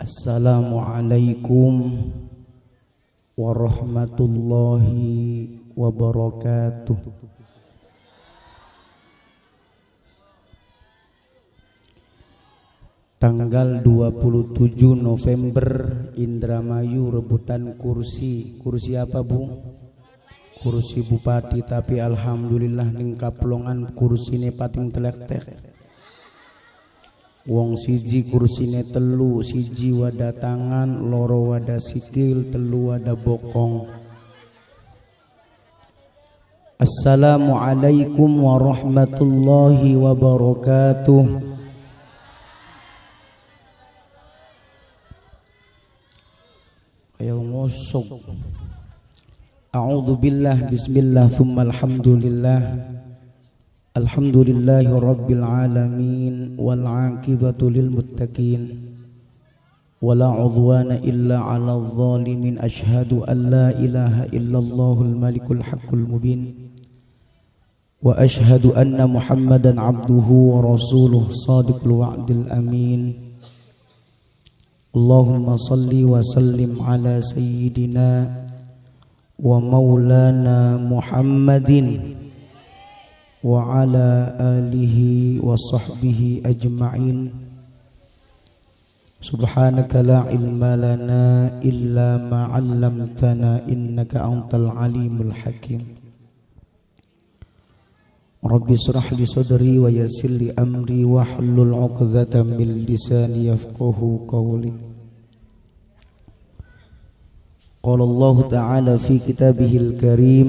Assalamualaikum warahmatullahi wabarakatuh. Tanggal 27 November Indramayu rebutan kursi. Kursi apa, Bu? Kursi bupati tapi alhamdulillah ning kaplongan kursine pating telek-telek wong siji kursine telu siji wada tangan loro wada sikil telu wada bokong Assalamualaikum warahmatullahi wabarakatuh Ayo ngosok A'udzubillah bismillah thumma alhamdulillah الحمد لله رب العالمين والعاقبة للمتقين ولا عضوان إلا على الظالمين أشهد أن لا إله إلا الله الملك الحق المبين وأشهد أن محمدا عبده ورسوله صادق الوعد الأمين اللهم صل وسلم على سيدنا ومولانا محمد وعلى آله وصحبه أجمعين سبحانك لا علم لنا إلا ما علمتنا إنك أنت العليم الحكيم ربي اشرح لي صدري ويسر لي أمري واحلل عقدة من لساني يفقه قولي قال الله تعالى في كتابه الكريم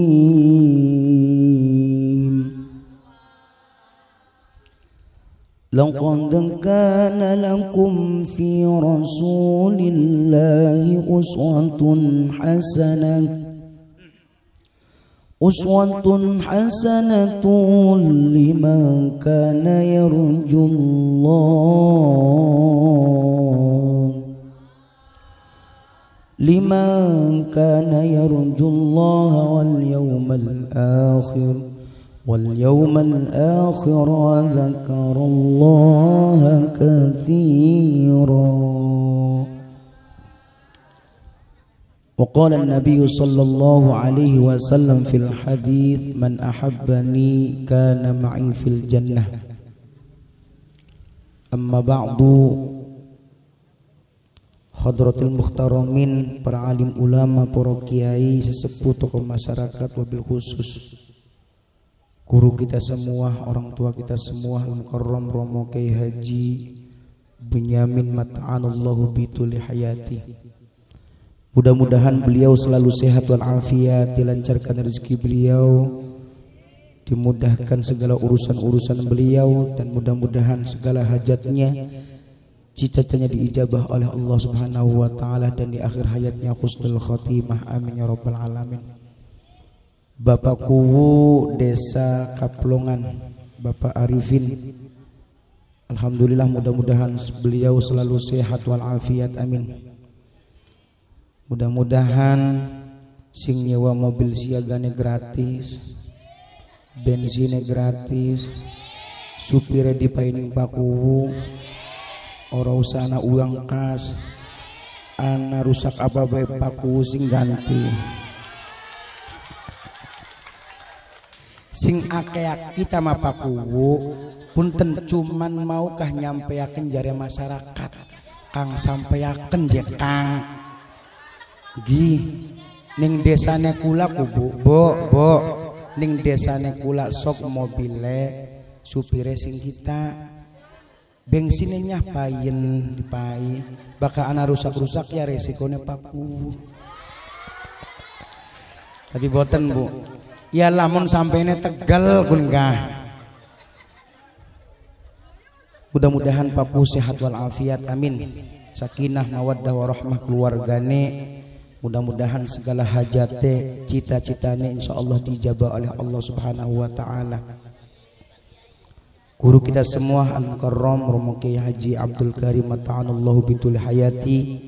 لقد كان لكم في رسول الله أسوة حسنة أسوة حسنة لمن كان يرجو الله لمن كان يرجو الله واليوم الآخر واليوم الآخر ذكر الله كثيرا وقال النبي صلى الله عليه وسلم في الحديث من أحبني كان معي في الجنة أما بعد Hadratul المختارمين para alim ulama, para kiai, sesepuh tokoh masyarakat wabil khusus guru kita semua, orang tua kita semua, mukarram Romo Kiai Haji Benyamin Mat'anallahu bituli hayati. Mudah-mudahan beliau selalu sehat dan afiat, dilancarkan rezeki beliau, dimudahkan segala urusan-urusan beliau dan mudah-mudahan segala hajatnya cita-citanya diijabah oleh Allah Subhanahu wa taala dan di akhir hayatnya husnul khatimah amin ya rabbal alamin. Bapak Kuwu Desa Kaplongan Bapak Arifin Alhamdulillah mudah-mudahan beliau selalu sehat walafiat amin mudah-mudahan sing nyewa mobil siagane gratis bensinnya gratis supirnya dipaining pakuwu ora usah ana uang kas ana rusak apa bae paku sing ganti sing akeak kita mapakuwu punten cuman maukah nyampeaken jari masyarakat kang sampeaken je kang gi ning desane kula kubu bo bo ning desane kula sok mobile supire sing kita bensinnya payen dipai bakal anak rusak-rusak ya resikonya paku tapi boten bu ya lamun sampai ini tegal gunggah mudah-mudahan papu sehat walafiat amin sakinah mawaddah warahmah keluargane mudah-mudahan segala hajate cita-citanya insyaallah dijaba oleh Allah subhanahu wa ta'ala guru kita semua Al-Mukarram Romo Kiai Haji Abdul Karim Mata'anallahu bitul hayati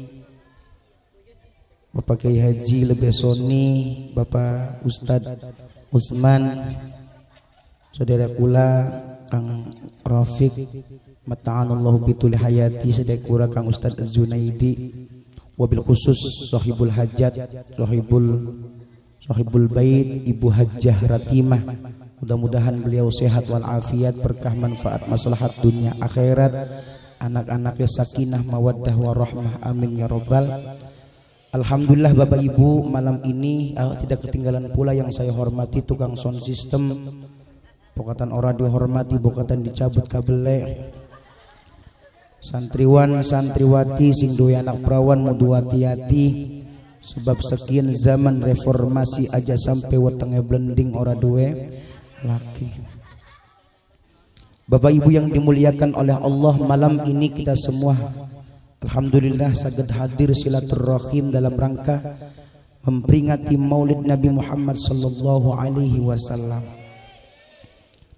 Bapak Kiai Haji Lebesoni Bapak Ustadz Usman saudara kula Kang Rafiq Mata'anullahu bituli hayati saudara kula Kang Ustaz Zunaidi wabil khusus sahibul hajat sahibul sahibul bait Ibu Hajjah Ratimah mudah-mudahan beliau sehat wal afiat berkah manfaat maslahat dunia akhirat anak-anaknya sakinah mawaddah warahmah amin ya rabbal Alhamdulillah Bapak Ibu malam ini uh, tidak ketinggalan pula yang saya hormati tukang sound system Pokatan orang dihormati, pokatan dicabut kabele Santriwan, santriwati, sing anak perawan, mudu hati-hati Sebab sekian zaman reformasi aja sampai wetenge blending orang dua, laki Bapak Ibu yang dimuliakan oleh Allah malam ini kita semua Alhamdulillah sangat hadir silaturahim dalam rangka memperingati Maulid Nabi Muhammad sallallahu alaihi wasallam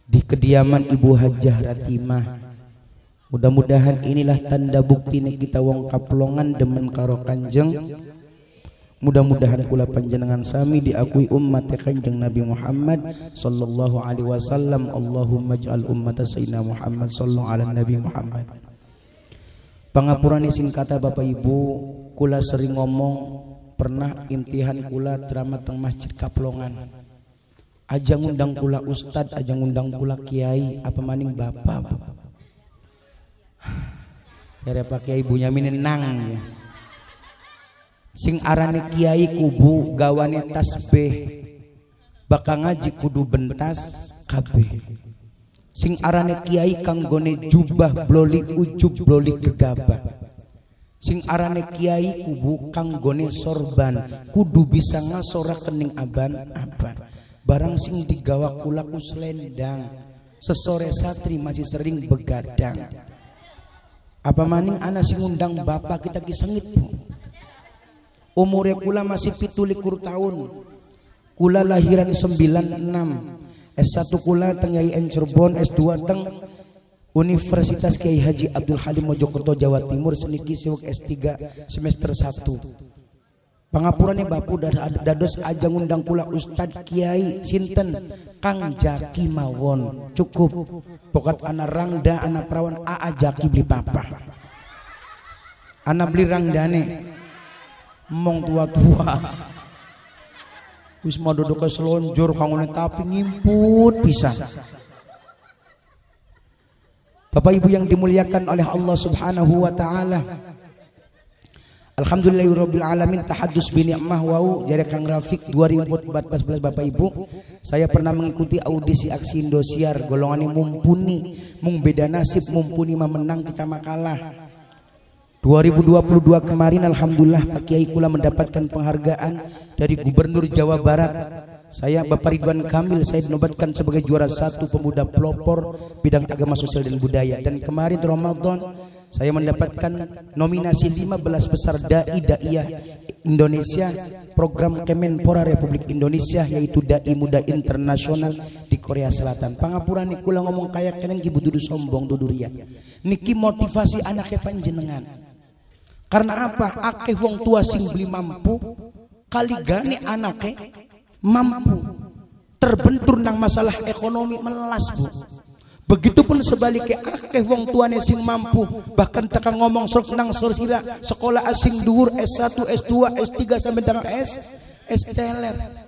di kediaman Ibu Hajah Ratimah. Mudah-mudahan inilah tanda bukti kita wong kaplongan demen karo Kanjeng. Mudah-mudahan kula panjenengan sami diakui umat Kanjeng Nabi Muhammad sallallahu alaihi wasallam. Allahumma ij'al ummata Muhammad sallallahu alaihi nabi Muhammad. Pengapuran sing kata Bapak Ibu, kula sering ngomong pernah imtihan kula drama teng Masjid Kaplongan. Aja ngundang kula ustad, aja ngundang kula kiai, apa maning bapak. Cari apa kiai ibunya minenang ya. Sing arane kiai kubu gawane tasbih. Bakal ngaji kudu bentas kabeh sing arane kiai kanggone jubah bloli ujub bloli gegabah sing arane kiai kubu kanggone sorban kudu bisa ngasorak kening aban-aban barang sing digawa kulaku selendang sesore satri masih sering begadang apa maning anak sing undang bapak kita kisengit umurnya kula masih pitulikur tahun kula lahiran 96 S1 kula teng N Cirebon, S2 teng Universitas Kiai Haji Abdul Halim Mojokerto Jawa Timur seniki siwak S3 semester 1. Pengapurannya Bapu dados aja ngundang kula Ustad Kiai Sinten Kang Jaki mawon. Cukup. Pokat anak rangda anak perawan AA Jaki beli papa. Anak beli rangdane. Mong tua-tua. Wis mau duduk ke selonjor kangunin tapi ngimput bisa. Bapak Ibu yang dimuliakan oleh Allah Subhanahu wa taala. Alhamdulillahirabbil alamin tahaddus bi ni'mah wau jadi Kang Rafiq 2014 Bapak Ibu saya pernah mengikuti audisi aksi Indosiar golongan ini mumpuni mung beda nasib mumpuni memenang kita makalah. 2022 kemarin Alhamdulillah Pak Kiai Kula mendapatkan penghargaan dari Gubernur Jawa Barat saya Bapak Ridwan Kamil saya dinobatkan sebagai juara satu pemuda pelopor bidang agama sosial dan budaya dan kemarin Ramadan saya mendapatkan nominasi 15 besar dai daiyah Indonesia program Kemenpora Republik Indonesia yaitu dai muda internasional di Korea Selatan. Pangapura nikula ngomong kayak kalian kibu sombong sombong ya. Niki motivasi anaknya panjenengan. Karena apa? Akeh wong tua sing beli mampu, kali kaligane anaknya mampu. Terbentur nang masalah ekonomi melas, Bu. Begitupun sebaliknya akeh wong tuane sing mampu bahkan tekan ngomong sok nang sorsira sekolah asing dhuwur S1, S2, S3 sampai dengan S S teler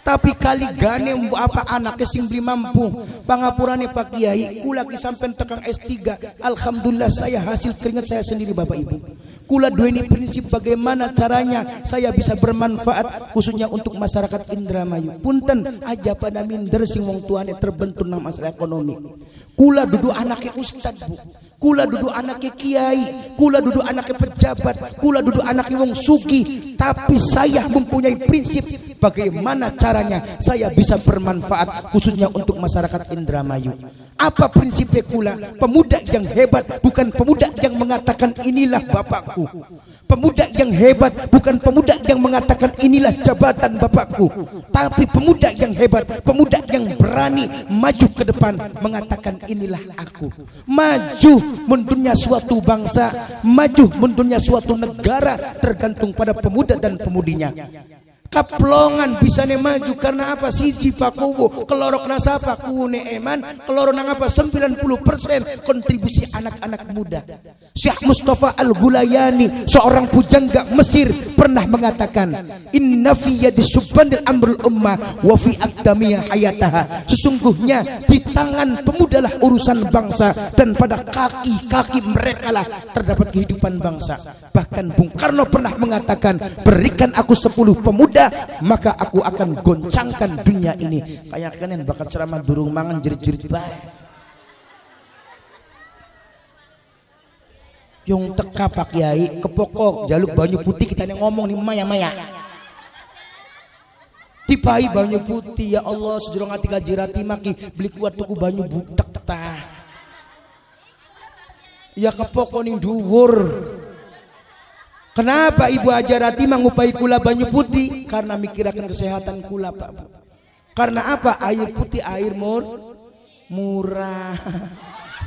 tapi kali gane apa anak sing beli mampu pangapurane Pak Kiai kula ki sampean tekan S3 alhamdulillah saya hasil keringat saya sendiri Bapak Ibu kula dueni prinsip bagaimana caranya saya bisa bermanfaat khususnya untuk masyarakat Indramayu punten aja pada minder sing wong tuane terbentur nama masalah ekonomi Kula duduk anaknya ustad bu. Kula duduk anaknya kiai. Kula duduk anaknya pejabat. Kula duduk anaknya wong sugi. Tapi saya mempunyai prinsip bagaimana caranya saya bisa bermanfaat khususnya untuk masyarakat Indramayu. Apa prinsipnya kula? Pemuda yang hebat bukan pemuda yang mengatakan inilah bapakku. Pemuda yang hebat bukan pemuda yang mengatakan inilah jabatan bapakku. Tapi pemuda yang hebat, pemuda yang berani maju ke depan mengatakan inilah aku. Maju mendunia suatu bangsa, maju mendunia suatu negara tergantung pada pemuda dan pemudinya kaplongan bisa nih maju karena apa di pakowo kelorok nasapa kune eman kelorok nang apa 90% kontribusi anak-anak muda Syekh Mustafa Al-Gulayani seorang pujangga Mesir pernah mengatakan inna fi yadi subandil amrul ummah wa fi aqdamiha hayataha sesungguhnya di tangan pemudalah urusan bangsa dan pada kaki-kaki mereka lah terdapat kehidupan bangsa bahkan Bung Karno pernah mengatakan berikan aku sepuluh pemuda tidak maka aku akan goncangkan dunia ini kayak kalian bakal ceramah durung mangan jerit-jerit bae yang teka pak kiai kepokok jaluk banyu putih kita yang ngomong nih maya-maya tipai banyu putih ya Allah sejurung hati kajirati maki beli kuat tuku banyu butak tak ya kepokok nih duwur Kenapa Ibu Ajarati mengupai kula banyu putih? Karena mikirakan kesehatan kula, Pak. Karena apa? Air putih, air mur murah.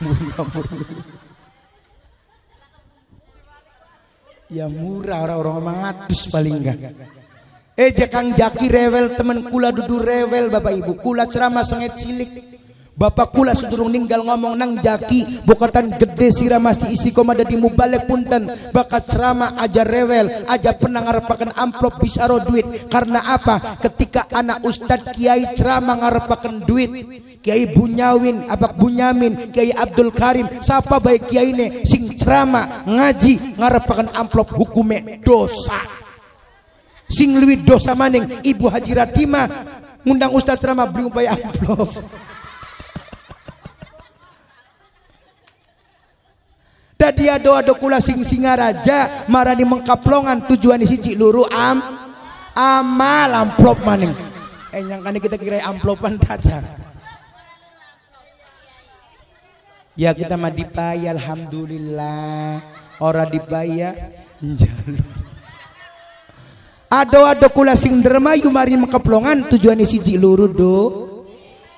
murah, murah. Ya murah orang-orang mangatus paling enggak. Eh jekang jaki rewel temen kula dudu rewel Bapak Ibu. Kula ceramah sengit cilik. Bapak kula sedurung ninggal ngomong nang jaki bukatan gede sirah masih isi komada di mubalek punten bakat ceramah aja rewel aja ngarepakan amplop roh duit karena apa ketika anak ustad kiai ceramah ngarepakan duit kiai bunyawin abak bunyamin kiai abdul karim siapa baik kiai ini sing ceramah ngaji ngarepakan amplop hukumnya dosa sing duit dosa maning ibu haji ratima ngundang ustad ceramah beli upaya amplop da dia doa dokula sing singaraja marani mengkaplongan tujuan di siji luru am amal amplop maning eh yang kan kita kira amplopan tajam ya kita mah dipaya alhamdulillah ora dipaya Ada ado ado kula sing derma yumari mengkaplongan tujuan siji luru do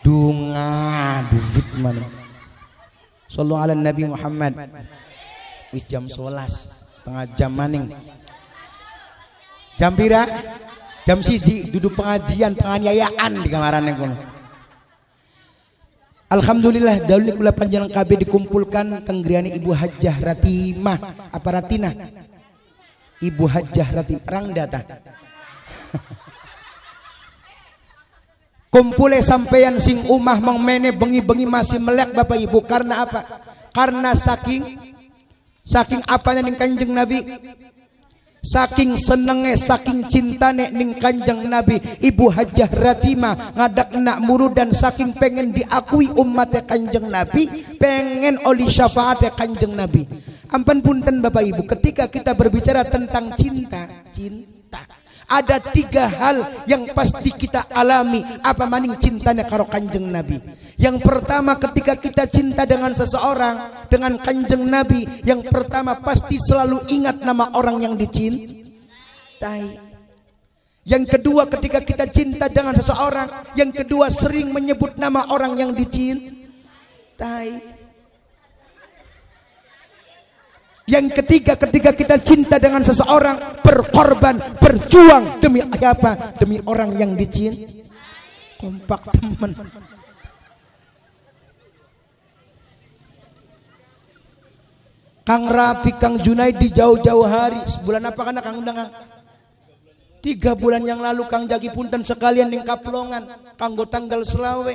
dunga duit mana sallallahu ala nabi Muhammad wis jam 11 setengah jam maning jam pira jam siji duduk pengajian penganiayaan di kamaran kono Alhamdulillah dalu kula panjang kb dikumpulkan tenggriani Ibu hajah Ratimah apa Ratina Ibu hajah Ratim rang data Kumpule sampeyan sing umah mengmene bengi-bengi masih melek Bapak Ibu karena apa? Karena saking saking apanya ning kanjeng nabi saking senenge saking cintane ning kanjeng nabi ibu hajah ratima ngadak nak muru dan saking pengen diakui umatnya kanjeng nabi pengen oli syafaatnya kanjeng nabi Ampun punten bapak ibu ketika kita berbicara tentang cinta cinta ada tiga hal yang pasti kita alami apa maning cintanya karo kanjeng Nabi. Yang pertama ketika kita cinta dengan seseorang, dengan kanjeng Nabi, yang pertama pasti selalu ingat nama orang yang dicintai. Yang kedua ketika kita cinta dengan seseorang Yang kedua sering menyebut nama orang yang dicintai Yang ketiga ketika kita cinta dengan seseorang Berkorban, berjuang Demi apa? Demi orang yang dicinta Kompak teman Kang Rapi, Kang Junaidi jauh-jauh hari Sebulan apa kan Kang Undang? Tiga bulan yang lalu Kang Jagi Punten sekalian di Kaplongan Kang Gotanggal Selawe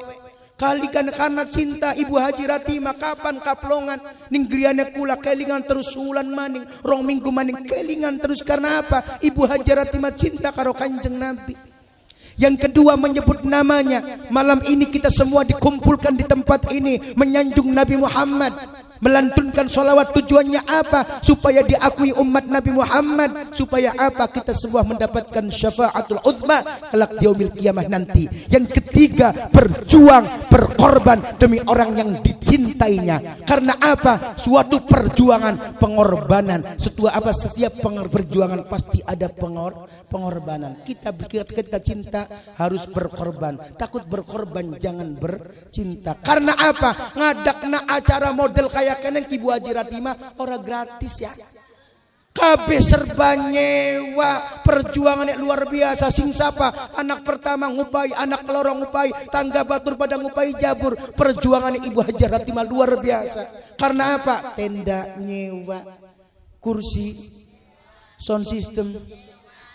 Kalikan karena cinta Ibu Haji Ratima kapan kaplongan ninggriannya kula kelingan terus wulan maning rong minggu maning kelingan terus karena apa Ibu Haji Ratima cinta karo Kanjeng Nabi yang kedua menyebut namanya Malam ini kita semua dikumpulkan di tempat ini Menyanjung Nabi Muhammad melantunkan sholawat tujuannya apa supaya diakui umat Nabi Muhammad supaya apa kita semua mendapatkan syafaatul uzma kelak umil kiamah nanti yang ketiga berjuang berkorban demi orang yang dicintainya karena apa suatu perjuangan pengorbanan setua apa setiap perjuangan pasti ada pengor pengorbanan kita berkira kita cinta harus berkorban takut berkorban jangan bercinta karena apa ngadakna acara model kayak yang tibu Haji ratima orang gratis ya. Kabe serba nyewa perjuangan yang luar biasa sing sapa anak pertama ngupai anak lorong ngupai tangga batur pada ngupai jabur perjuangan ibu Hajar ratima luar biasa karena apa tenda nyewa kursi sound system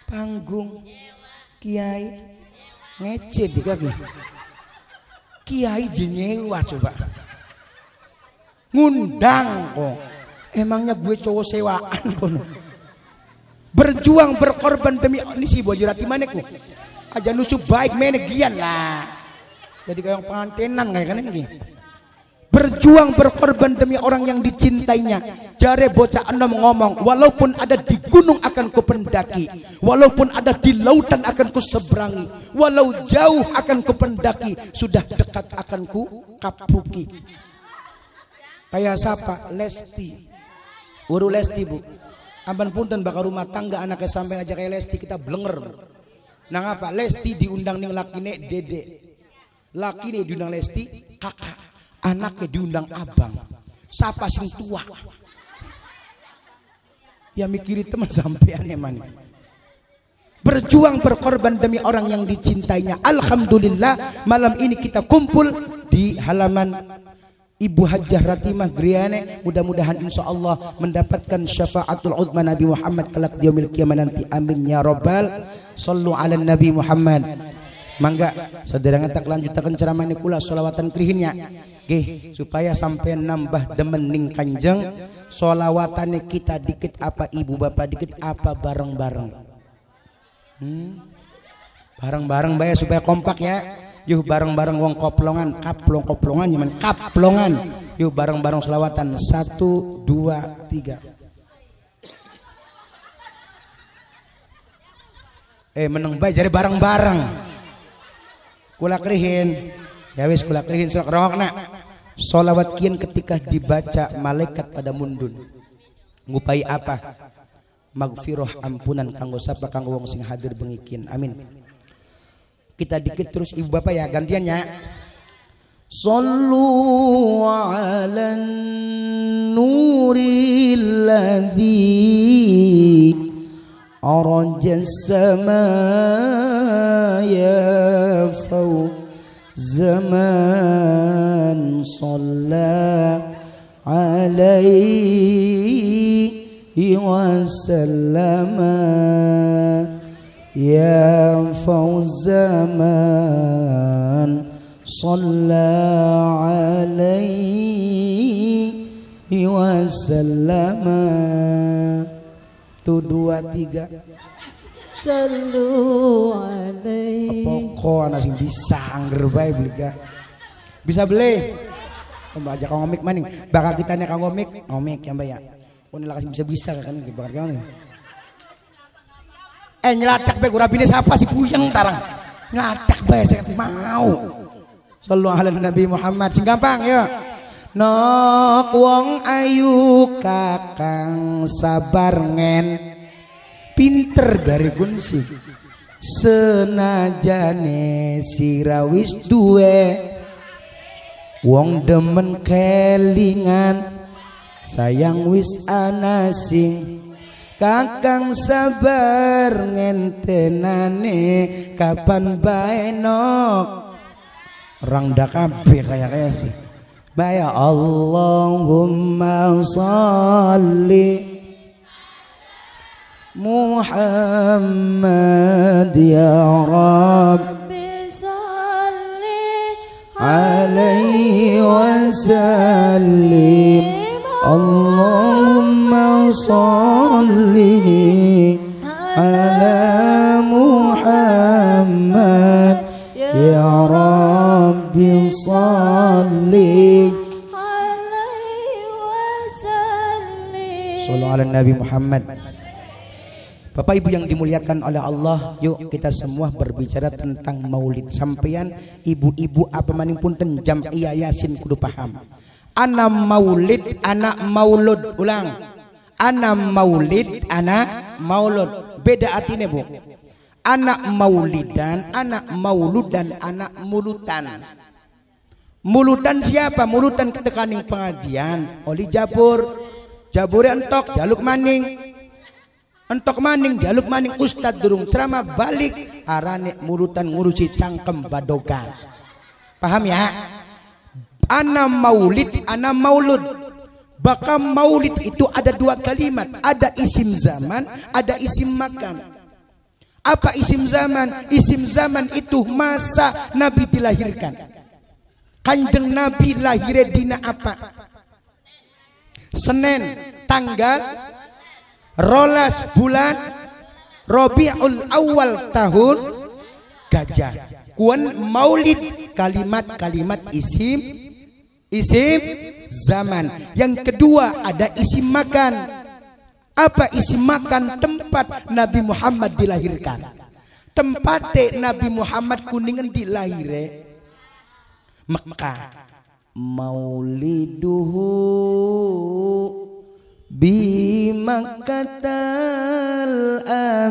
panggung kiai ngece deh kiai jenyewa coba ngundang kok. Emangnya gue cowok sewaan kono. Berjuang berkorban demi ini si bojirati mana kok. Aja nusuk baik gian lah. Jadi kayak pengantinan kayak kan ini. Berjuang berkorban demi orang yang dicintainya. Jare bocah enam ngomong, walaupun ada di gunung akan ku pendaki, walaupun ada di lautan akan ku seberangi, walau jauh akan ku pendaki, sudah dekat akan ku kapuki. Kayak siapa? Lesti. Uru Lesti bu. Amban punten bakal rumah tangga anaknya sampai aja kayak Lesti kita blenger. Nang apa? Lesti diundang nih lakine dede. Lakine diundang Lesti kakak. Anaknya diundang abang. Siapa sing tua? Ya mikiri teman sampai aneh mana? Berjuang berkorban demi orang yang dicintainya. Alhamdulillah malam ini kita kumpul di halaman Ibu Hajjah Ratimah Griane mudah-mudahan insya Allah mendapatkan syafaatul uzma Nabi Muhammad kelak di yaumil nanti amin ya rabbal sallu ala Nabi Muhammad mangga saudara tak lanjutakan ceramah ini kula solawatan krihinnya Gih, supaya sampai nambah demen ning kanjeng solawatannya kita dikit apa ibu bapak dikit apa bareng-bareng hmm. bareng-bareng bayar supaya kompak ya Yuk bareng-bareng wong koplongan kaplong-koplongan nyaman kaplongan Yuk bareng-bareng selawatan satu dua tiga eh meneng baik jadi bareng-bareng kula krihin ya wis kula krihin rohok nak solawat kian ketika dibaca malaikat pada mundun ngupai apa magfirah ampunan kanggo sapa kanggo wong sing hadir bengikin amin kita dikit terus ibu bapak ya gantiannya. Ya. Sallu ala nuril ladzi araja samaya faw zaman salla alaihi wa يا فوز من صلى عليه وسلم tuh dua tiga Sallu alaihi pokok anak sing bisa angger bae beli Bisa beli Mbak aja kang ngomik maning bakal kita nih kang ngomik ngomik ya mbak ya Pun lah bisa bisa kan bakal kang nih Eh nyeladak bae ora bini siapa sih kuyeng tarang. Nyeladak bae mau. Sallallahu alaihi Nabi Muhammad sing gampang ya. Nok wong ayu kakang sabar ngen pinter dari kunci senajane sirawis duwe wong demen kelingan sayang wis anasing Kakang sabar ngentenane kapan bae nok Orang dak kabeh kaya kaya sih. Bae Allahumma sholli Muhammad ya Rabbi sholli alaihi wa sallim Allahumma salli ala Muhammad ya Rabbi salli Sallu Nabi Muhammad Bapak Ibu yang dimuliakan oleh Allah, yuk kita semua berbicara tentang maulid. Sampean ibu-ibu apa maning pun tenjam iya yasin kudu paham. Anak maulid, anak maulud. Ulang. Anak maulid, anak maulud. Beda artinya bu. Anak maulid dan anak maulud dan anak mulutan. Mulutan siapa? Mulutan ketekaning pengajian. Oli jabur. Jabur entok, jaluk maning. Entok maning, jaluk maning. Ustad durung ceramah balik. Arane mulutan ngurusi cangkem badogan. Paham ya? Ana maulid, ana maulud. Bahkan maulid itu ada dua kalimat. Ada isim zaman, ada isim makan. Apa isim zaman? Isim zaman itu masa Nabi dilahirkan. Kanjeng Nabi lahir dina apa? Senin tanggal rolas bulan Robiul Awal tahun Gajah. Kuan maulid kalimat-kalimat isim isim zaman. Yang kedua ada isi makan. Apa isi makan tempat Nabi Muhammad dilahirkan? Tempat Nabi Muhammad kuningan dilahir Mekah. Mauliduhu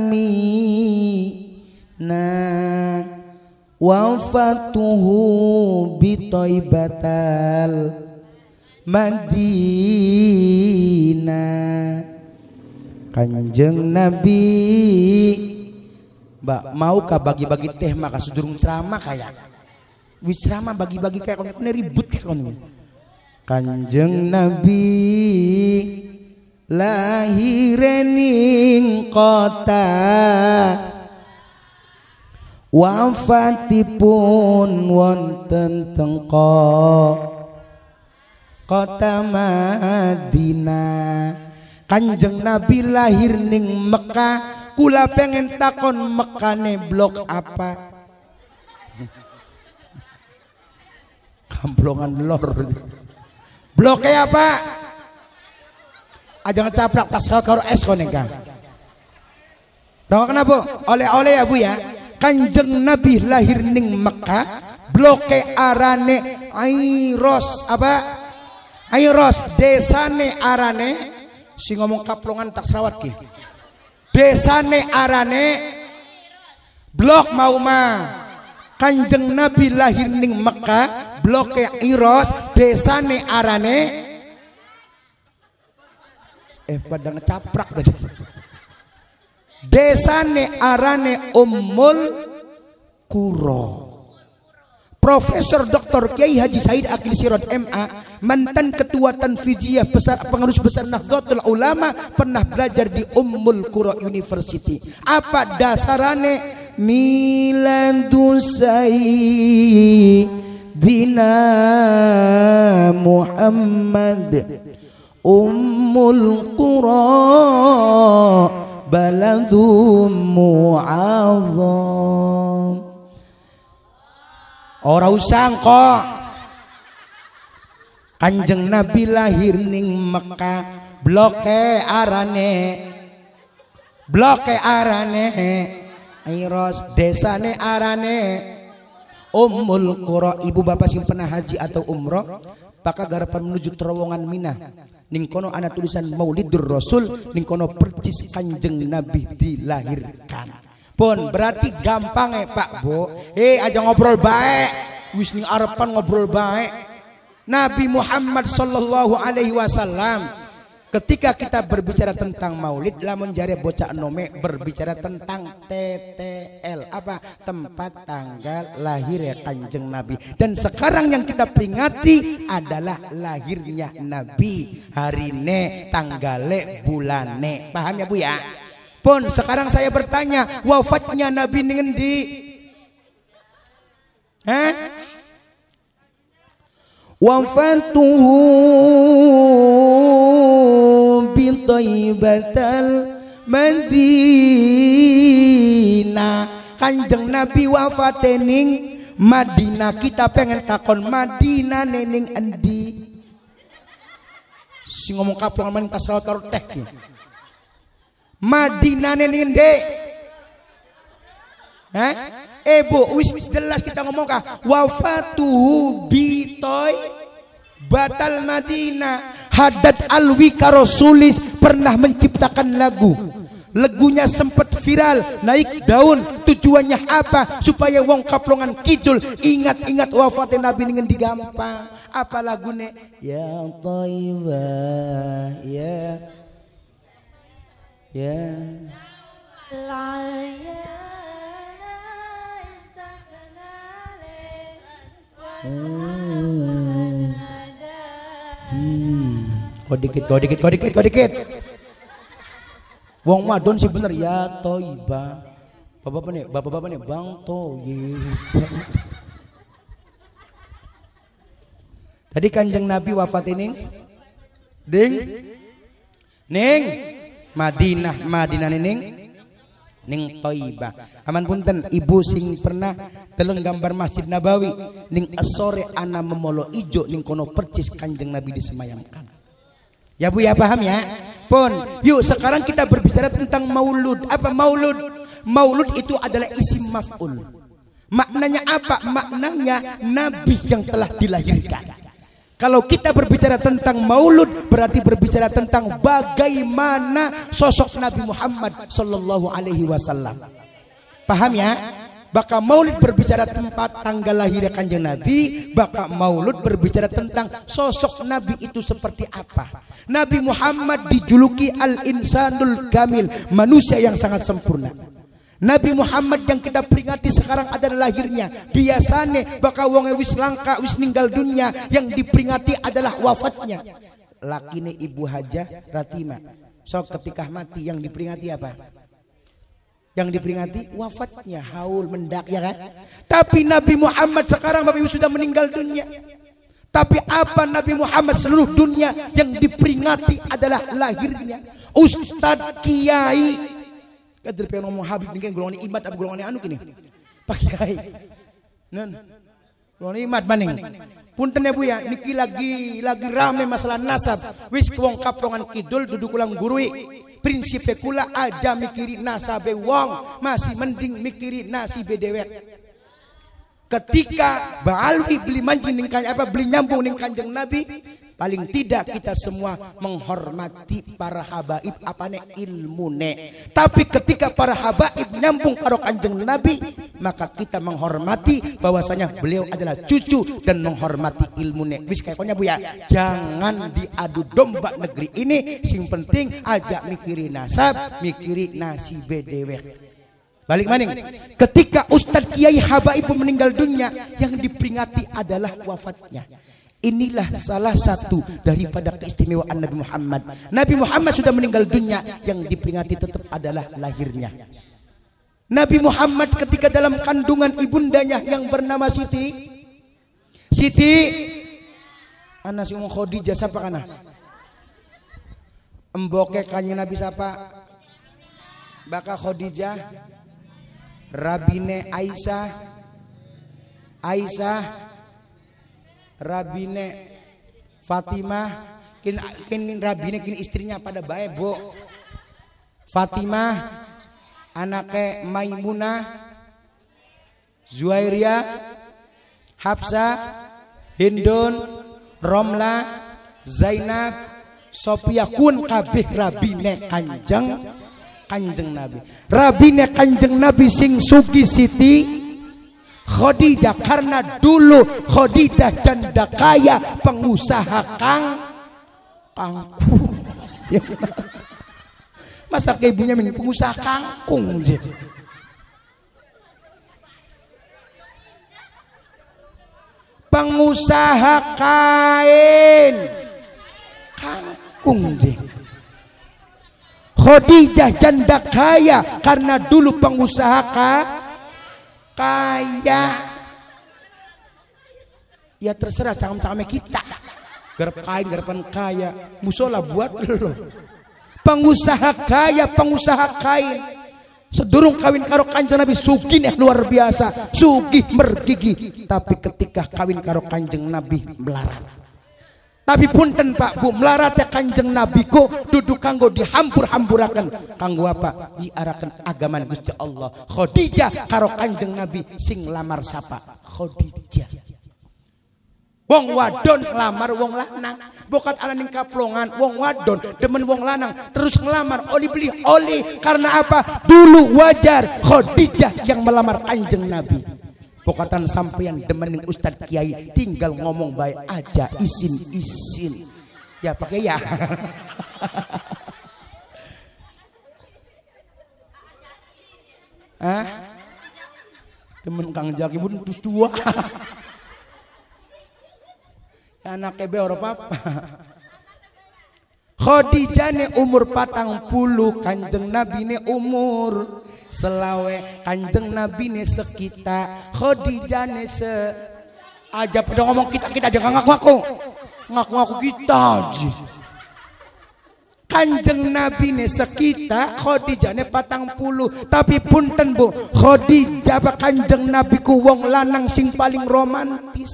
Amin. Nah, wafatuhu bitaibatal Madinah Kanjeng Nabi Mbak mau kah bagi-bagi teh maka sudurung ceramah kayak wis ceramah bagi-bagi kayak kon ribut kayak kon Kanjeng Nabi lahirening kota wafatipun wonten tengko kota Madinah Kanjeng Nabi lahir ning Mekah kula pengen takon Mekane blok apa kamplongan lor bloknya apa aja ngecaplak tas karo es koneng Rokok kenapa? Oleh-oleh ya bu ya. Kanjeng Nabi lahir ning Mekah bloke arane Airos apa Airos desane arane si ngomong kaplongan tak serawat ki desane arane blok mau ma Kanjeng Nabi lahir ning Mekah bloke Airos desane arane eh pada ngecaprak tadi Desane arane Ummul Kuro. Profesor Dr. Kiai Haji Said Akil Sirot MA, mantan ketua Tanfijiyah besar pengurus besar Nahdlatul Ulama, pernah belajar di Ummul Qura University. Apa dasarane? Miladun Sayyidina Muhammad Ummul Qura بلد معظم ora usah kok Kanjeng Nabi lahir ning Mekah bloke arane bloke arane Iros desane arane Ummul Qura ibu bapak sing pernah haji atau umroh Paka garapan menuju terowongan Minah ning kono ana tulisan Maulidur Rasul ning kono percis Kanjeng Nabi dilahirkan. Pun berarti gampang ya Pak Bo. Eh aja ngobrol baik. Wis ning arepan ngobrol baik. Nabi Muhammad sallallahu alaihi wasallam Ketika kita berbicara tentang maulid, lamun jari bocah nome berbicara tentang TTL. Apa? Tempat tanggal lahir ya kanjeng Nabi. Dan sekarang yang kita peringati adalah lahirnya Nabi. Hari ne, tanggale, bulane. Paham ya Bu ya? Pun sekarang saya bertanya, wafatnya Nabi di? wafat Wafatuhu thayyibatal Madinah Kanjeng Nabi wafat ning Madinah kita pengen takon Madinah nening endi si ngomong kaplong maning tas rawat karo teh Madinah nening endi Eh bu, wis jelas kita ngomong kah wafatuhu bitoy batal Madinah Haddad Alwi Karosulis pernah menciptakan lagu lagunya sempat viral, naik daun. Tujuannya apa? Supaya wong kaplongan kidul ingat-ingat wafatnya Nabi dengan digampang. Apa lagune? Ya Taiba, ya ya hmm. Kau dikit, kau dikit, kau dikit, kau dikit. Wong madon sih bener ya toiba. Bapak-bapak nih, bapak-bapak nih, bang toiba. Tadi kanjeng Nabi wafat ini, ding, ning, Madinah, Madinah ning, ning Toiba. Aman punten ibu sing pernah teleng gambar Masjid Nabawi ning asore ana memolo ijo ning kono percis Kanjeng Nabi disemayamkan. Ya Bu ya paham ya? Pon, yuk sekarang kita berbicara tentang maulud. Apa maulud? Maulud itu adalah isim maf'ul. Maknanya apa? Maknanya nabi yang telah dilahirkan. Kalau kita berbicara tentang maulud berarti berbicara tentang bagaimana sosok Nabi Muhammad sallallahu alaihi wasallam. Paham ya? Bapak maulid berbicara tempat tanggal lahir kanjeng Nabi. Bapak Maulud berbicara tentang sosok Nabi itu seperti apa. Nabi Muhammad dijuluki al-insanul kamil. Manusia yang sangat sempurna. Nabi Muhammad yang kita peringati sekarang adalah lahirnya. Biasanya bakal wong wis langka wis ninggal dunia yang diperingati adalah wafatnya. Lakini Ibu hajah Ratima. So ketika mati yang diperingati apa? yang diperingati wafatnya haul mendak ya kan tapi Nabi Muhammad sekarang Bapak Ibu sudah meninggal dunia tapi apa Nabi Muhammad seluruh dunia yang diperingati adalah lahirnya Ustadz Kiai Kader pengen ngomong Habib ini kan golongan imat apa golongan anu kini Pak Kiai nan golongan imat maning Punten ya Bu ya, niki lagi lagi rame masalah nasab. Wis kuwong kaplongan kidul duduk ulang gurui prinsip kula aja mikiri nasabe wong masih mending mikiri nasibe dewek ketika Baalwi beli mancing ningkanya apa beli nyambung ning kanjeng Nabi Paling tidak kita semua menghormati para habaib apa ne ilmu ne. Tapi ketika para habaib nyambung karo kanjeng Nabi, maka kita menghormati bahwasanya beliau adalah cucu dan menghormati ilmu ne. Wis kayaknya Bu ya, jangan diadu domba negeri ini sing penting ajak mikiri nasab, mikiri nasi bdw. Balik maning. Ketika Ustadz Kiai Habaib meninggal dunia, yang diperingati adalah wafatnya. Inilah salah satu daripada keistimewaan Nabi Muhammad. Nabi Muhammad sudah meninggal dunia yang diperingati tetap adalah lahirnya. Nabi Muhammad ketika dalam kandungan ibundanya yang bernama Siti Siti Anas Umum Khadijah siapa kan? Emboke kanjeng Nabi siapa? Baka Khadijah Rabine Aisyah Aisyah Rabine Fatimah kin kin Rabine kin istrinya pada bae bu Fatimah anake Maimunah Zuairia Hafsah Hindun Romla Zainab Sophia kun kabeh rabine kanjeng kanjeng nabi rabine kanjeng nabi sing sugi siti Khadijah karena dulu Khadijah janda kaya pengusaha kang kangkung. Masa ke ibunya min pengusaha kangkung Pengusaha kain kangkung jeng. Khadijah janda kaya karena dulu pengusaha kangkung kaya ya terserah cangkem sama kita garap kain garapan kaya musola buat lo pengusaha kaya pengusaha kain sedurung kawin karo kanjeng Nabi sugih luar biasa sugih mergigi tapi ketika kawin karo kanjeng Nabi melarat tapi ten Pak Bu, melarat ya kanjeng Nabi ko duduk kanggo dihampur-hampurakan. Kanggo apa? Diarahkan agama Gusti Allah. Khadijah karo kanjeng Nabi sing lamar sapa? Khodijah, Wong wadon lamar wong lanang, bukan ala ning kaplongan. Wong wadon demen wong lanang terus ngelamar oli beli oli karena apa? Dulu wajar Khodijah yang melamar kanjeng Nabi. Pokatan yang demening Ustadz Kiai tinggal ngomong baik aja isin isin, Ya pakai ya. Hah? Demen Kang Jaki pun terus dua. Anak kebe orang papa. Khadijah umur patang puluh, kanjeng Nabi ne umur selawe kanjeng nabi ne sekita Khadijah ne se aja pada ngomong kita kita jangan ngaku ngaku ngaku ngaku kita aja Kanjeng Nabi ne sekita Khadijah ne patang puluh tapi punten bu Khadijah apa kanjeng Nabi ku wong lanang sing paling romantis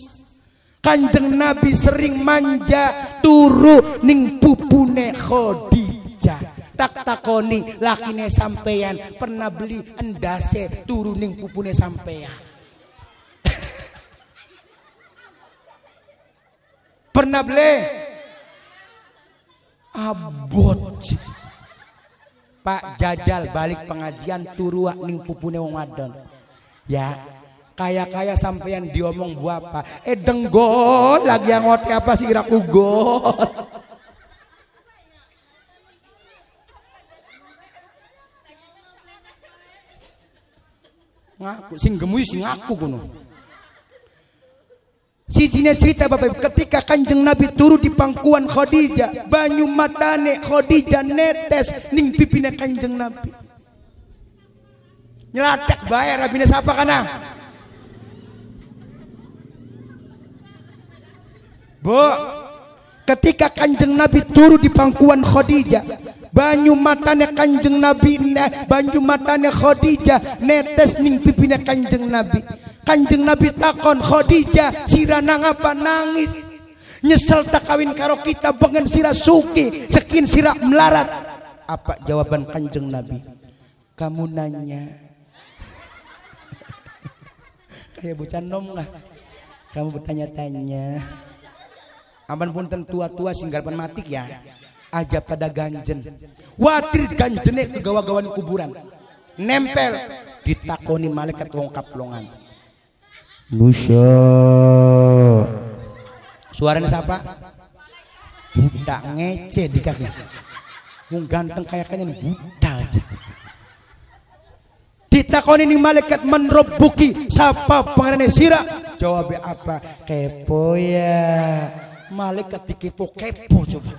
Kanjeng Nabi sering manja turu ning pupune Khadijah tak takoni lakine sampeyan pernah beli endase turuning pupune sampeyan pernah beli abot Pak jajal balik pengajian turuak ning pupune wong wadon ya kaya-kaya sampeyan diomong buapa eh denggol lagi yang ngoti apa sih kira kugol Ngaku sing gemuy sing ngaku kuno. jine cerita Bapak ketika Kanjeng Nabi turu di pangkuan Khadijah, banyu matane Khadijah netes ning pipine Kanjeng Nabi. Nyelatak bae rabine siapa kana? Bu, ketika Kanjeng Nabi turu di pangkuan Khadijah, banyu matanya kanjeng nabi ne, banyu matanya Khadijah netes ning pipinya kanjeng nabi kanjeng nabi takon Khadijah sira nang apa nangis nyesel tak kawin karo kita bengen sira suki sekin sira melarat apa jawaban kanjeng nabi kamu nanya kayak bocah nom lah kamu bertanya-tanya aman pun tentu tua-tua singgal pan matik ya aja pada ganjen wadir ganjene kegawa-gawan kuburan nempel ditakoni malaikat wong kaplongan musya suaranya siapa budak ngece di kaki ngganteng ganteng kayak kayaknya nih buta aja. Ditakoni nih malaikat menrobuki siapa pengarane sira? jawabnya apa? Kepo ya. Malaikat dikepo kepo coba.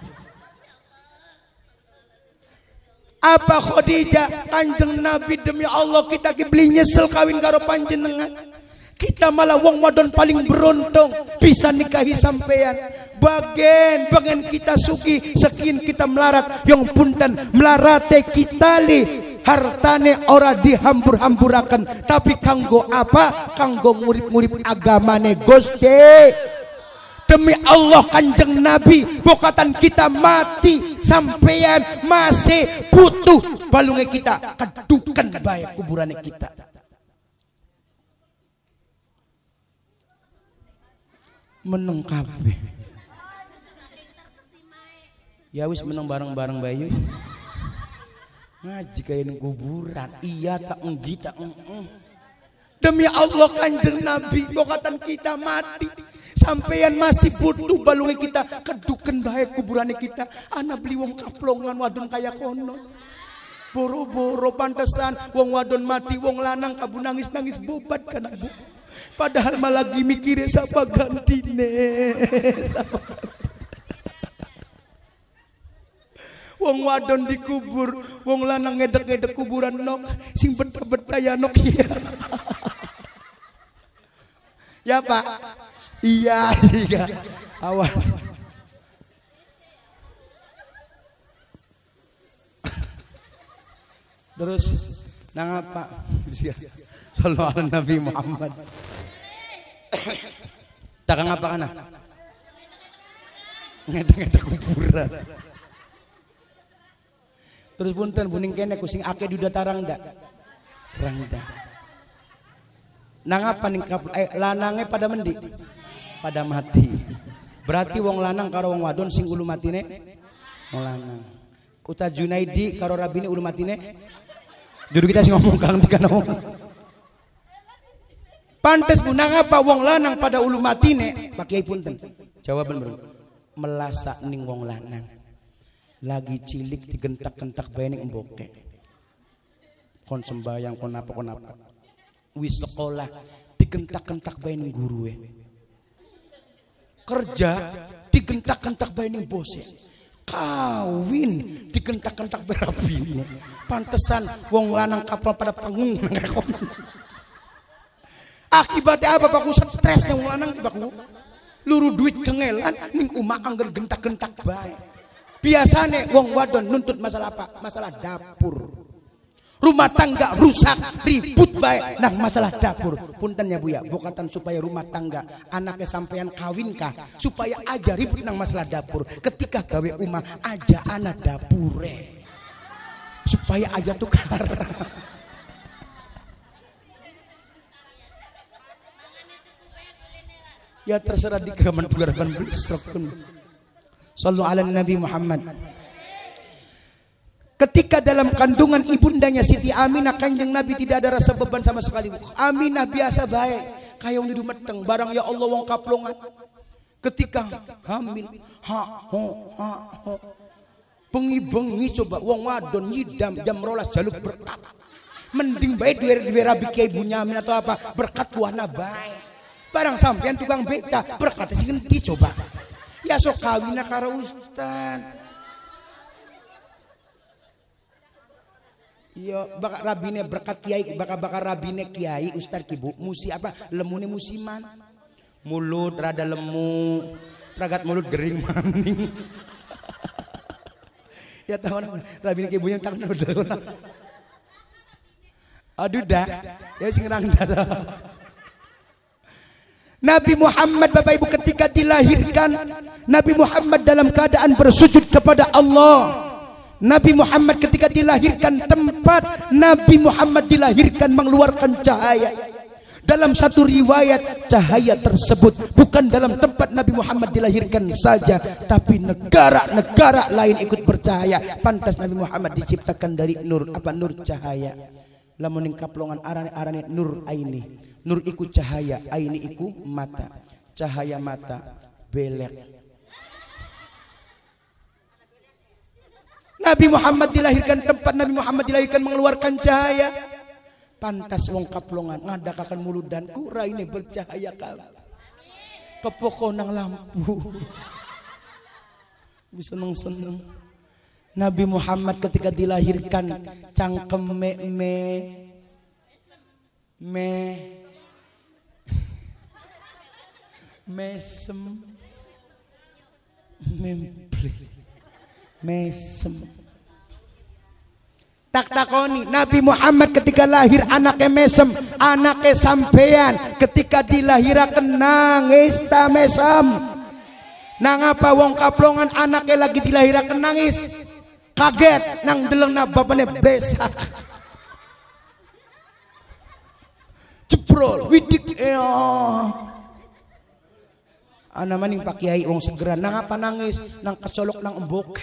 Apa Khadijah Kanjeng Nabi demi Allah kita ki beli nyesel kawin karo panjenengan. Kita malah wong modon paling beruntung bisa nikahi sampean. bagian pengen kita suki, sekian kita melarat, yang punten melarate kita li hartane ora dihambur-hamburakan tapi kanggo apa kanggo murip-murip agamane Gusti Demi Allah kanjeng Nabi bokatan kita mati Sampean masih butuh Balungnya kita Kedukan baik kuburannya kita Meneng Ya wis meneng bareng-bareng bayu Ngaji kayak kuburan Iya tak enggi tak Demi Allah kanjeng Nabi bokatan kita mati Sampean masih butuh balungi kita. kedukan baik kuburannya kita. Anak beli wong kaplongan wadon kaya kono Boro-boro pantesan wong wadon mati wong lanang kabu nangis-nangis bobat kan bu. Padahal malah lagi mikire sapa gantine. Wong wadon dikubur, wong lanang ngedek-ngedek kuburan nok, sing betah-betah ya nok ya Pak, Iya juga, awas. Terus nang apa? Sallallahu Nabi Muhammad. Tak ngapa kan? Ngedek-ngedek kuburan. Terus punten buning kene kucing ake di tarang dak. Rangda. Nang apa ning eh, lanange pada mendik pada mati. Berarti wong lanang karo wong wadon sing ulu matine wong lanang. Uta Junaidi karo rabine ulu matine. Dulu kita sing ngomong kang dikana wong. Pantes punang apa wong lanang pada ulu matine? Pak Kiai punten. Jawaban bro. Melasa ning wong lanang. Lagi cilik digentak-gentak bayi ning emboke. Kon sembayang kon apa kon apa. Wis sekolah digentak-gentak bayi guru e kerja digentak-gentak bayi bose kawin digentak-gentak berapi pantesan wong lanang kapal pada panggung akibatnya apa baku stresnya wong lanang baku luru duit kengelan ning uma angger gentak-gentak baik biasanya wong wadon nuntut masalah apa masalah dapur rumah tangga rusak ribut baik nah masalah dapur ya, bu ya bukatan supaya rumah tangga anaknya sampean kawinkah supaya aja ribut nang masalah dapur ketika gawe umah aja anak dapure supaya aja tukar ya terserah di kemen 2018 sallu ala nabi Muhammad Ketika dalam kandungan ibundanya Siti Aminah kanjeng Nabi tidak ada rasa beban sama sekali. Aminah biasa baik. Kayong di mateng. barang ya Allah wong kaplongan. Ketika hamil, ha ho ha ho. bengi coba wong wadon nyidam jam rolas jaluk berkat. Mending baik kayak ibunya Aminah atau apa berkat kuahna baik. Barang sampean tukang beca berkat sing coba. Ya sok kawin karo ustaz. Iya, bakal rabine berkat kiai, bakal bakal rabine kiai, ustad kibu, musi apa, lemune musiman, mulut rada lemu, ragat mulut gering maning. ya tahun rabine yang tahun udah. Aduh dah, ya sing dah. Nabi Muhammad Bapak Ibu ketika dilahirkan Nabi Muhammad dalam keadaan bersujud kepada Allah Nabi Muhammad ketika dilahirkan tempat Nabi Muhammad dilahirkan mengeluarkan cahaya. Dalam satu riwayat cahaya tersebut bukan dalam tempat Nabi Muhammad dilahirkan saja, tapi negara-negara lain ikut bercahaya. Pantas Nabi Muhammad diciptakan dari nur apa nur cahaya. Lamun ing kaplongan arane-arane nur aini. Nur iku cahaya, aini iku mata. Cahaya mata belek Nabi Muhammad dilahirkan tempat Nabi Muhammad dilahirkan mengeluarkan cahaya. Pantas wong kaplongan ngadakakan mulut dan kura ini bercahaya Kepokoh nang lampu. Bisa seneng-seneng. Nabi Muhammad ketika dilahirkan cangkem me me me mesem memplit mesem Tak takoni Nabi Muhammad ketika lahir anaknya mesem, anaknya sampean, ketika dilahirkan nangis ta mesem. Nang apa wong kaplongan anaknya lagi dilahirkan nangis. Kaget nang deleng na bapaknya besa. Ceprol widik eo. Iya. Ana ah, maning Pak Kiai wong segera nang apa nangis nang kesolok nang embok.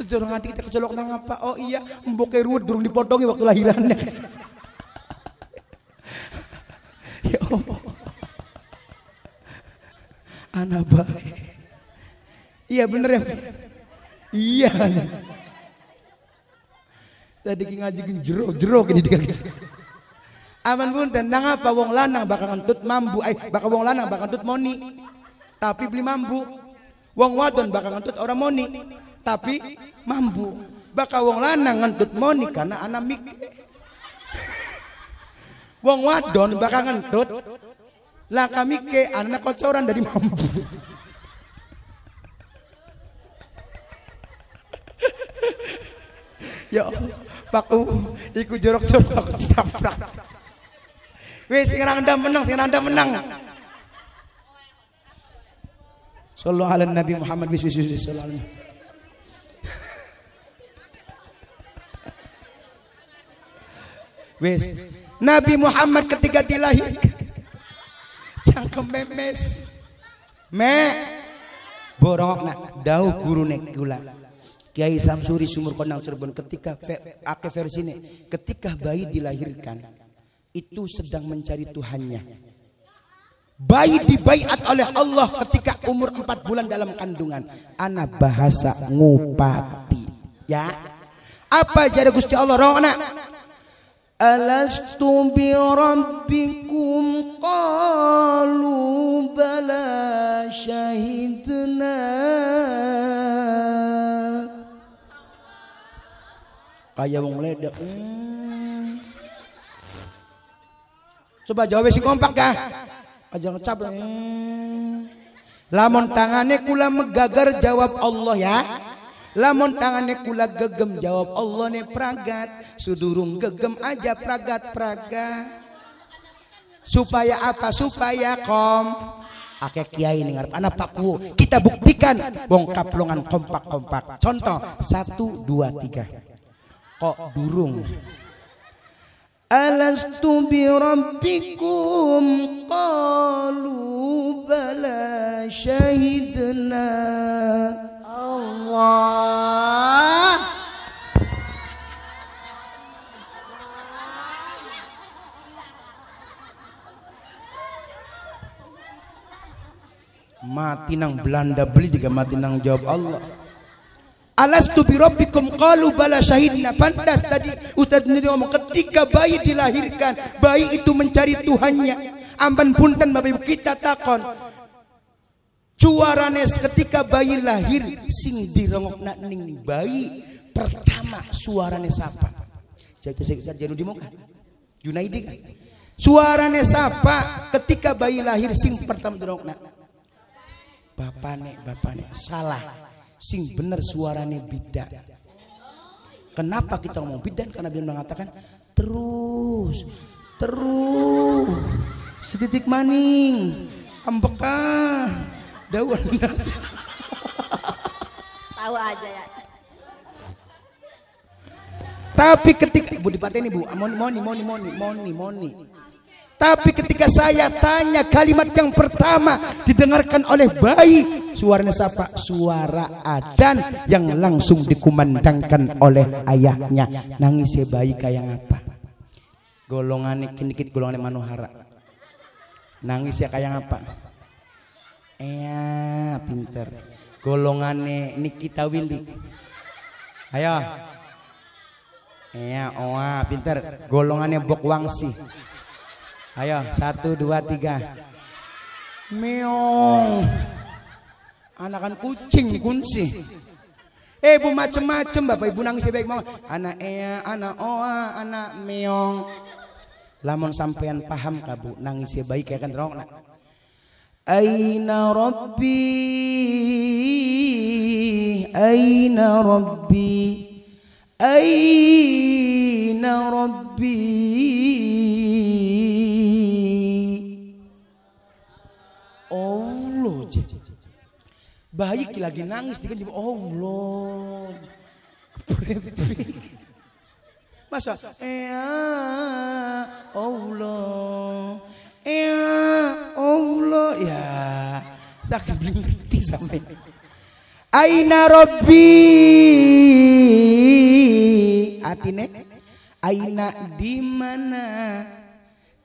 Sejorong hati kita kecolok nang apa? Oh iya, mboke ruwet durung dipotongi waktu lahirannya. ya Allah. Anak baik. Iya bener ya. Iya. Tadi ki ki jero-jero kini dikan. Aman pun tentang apa wong lanang bakal ngentut mambu, eh bakal wong lanang bakal ngentut moni. Tapi beli mambu. Wong wadon bakal ngentut orang moni tapi mampu bakal wong lanang ngentut moni karena anak mikir wong wadon bakal ngentut lah kami ke anak kocoran dari mampu Yo, ya Pak U, iku jorok jorok stafrak. Wis sing anda menang, sing anda menang. Sallallahu alaihi Nabi Muhammad wis wis Wis. Nabi Muhammad ketika dilahirkan cangkem memes. Me borok nak dau guru nek kula. Kiai Samsuri Sumur Konang Cirebon ketika ake versi ini ketika bayi dilahirkan itu sedang mencari Tuhannya. Bayi dibaiat oleh Allah ketika umur 4 bulan dalam kandungan. Anak bahasa ngupati. Ya. Apa jadi Gusti Allah? Rong anak. ألست بربكم قالوا بلى شهدنا Kaya wong ledek coba jawab si kompak ya. aja ngecap lamun tangane kula megagar jawab Allah ya Lamun tangane kula gegem jawab Allah ne pragat. Sudurung gegem aja pragat praga Supaya apa? Supaya kom. Ake kiai dengar anak pakwu. Kita buktikan bongkap longan kompak-kompak. Contoh satu dua tiga. Kok durung? Alastu bi rabbikum qalu bala syahidna Allah. Mati nang Belanda beli juga mati nang jawab Allah. Alastu bi rabbikum qalu bala syahidna. Pantas tadi Ustaz Nidi ngomong ketika bayi dilahirkan, bayi itu mencari Tuhannya. Amban punten Bapak Ibu kita takon, Cuaranes ketika bayi lahir sing nak ning bayi pertama suarane sapa? Jadi saya jadi dimokan. Junaidi kan. Suarane sapa ketika bayi lahir sing pertama nih Bapane, bapane. Salah. Sing bener suarane bidan. Kenapa kita ngomong bidan? Karena bidan mengatakan terus, terus, sedikit maning, ambekah. Dawan. Tahu aja ya. Tapi ketika Bu ini Bu, moni moni moni moni moni moni. Tapi ketika saya tanya kalimat yang pertama didengarkan oleh bayi suaranya siapa? Suara adan yang langsung dikumandangkan oleh ayahnya. Nangis ya bayi kayak apa? Golongan ini dikit golongan manuhara. Nangis ya kayak apa? Eh, pinter. Golongane Nikita Willy. Ayo. Eh, oh, pinter. Golongannya Bok Wangsi. Ayo, satu, dua, tiga. Meong. Anakan kucing kunci. Eh, bu macem-macem bapak ibu nangis baik mau. Anak eh anak oa, anak meong. Lamun sampean paham kabu nangis ya, baik ya kan rong nak. أين ربي أين ربي أين ربي Allah Baik lagi nangis dia tiba Allah Masa Ya Allah Ya Allah ya. Sakit berhenti ngerti sampai. Aina Robbi. Atine. Aina di mana?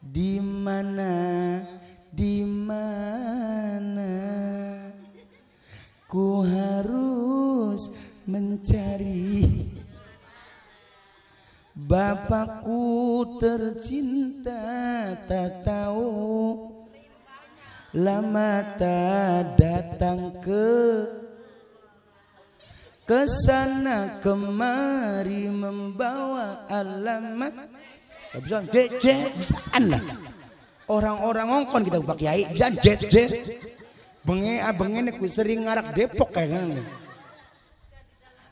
Di mana? Di mana? Ku harus mencari. Bapakku tercinta tak tahu Lama tak datang ke Kesana kemari membawa alamat Bisa jet lah Orang-orang ngongkon kita Pak Kiai Bisa jet jet Bengi abengene ini sering ngarak Depok kayak kan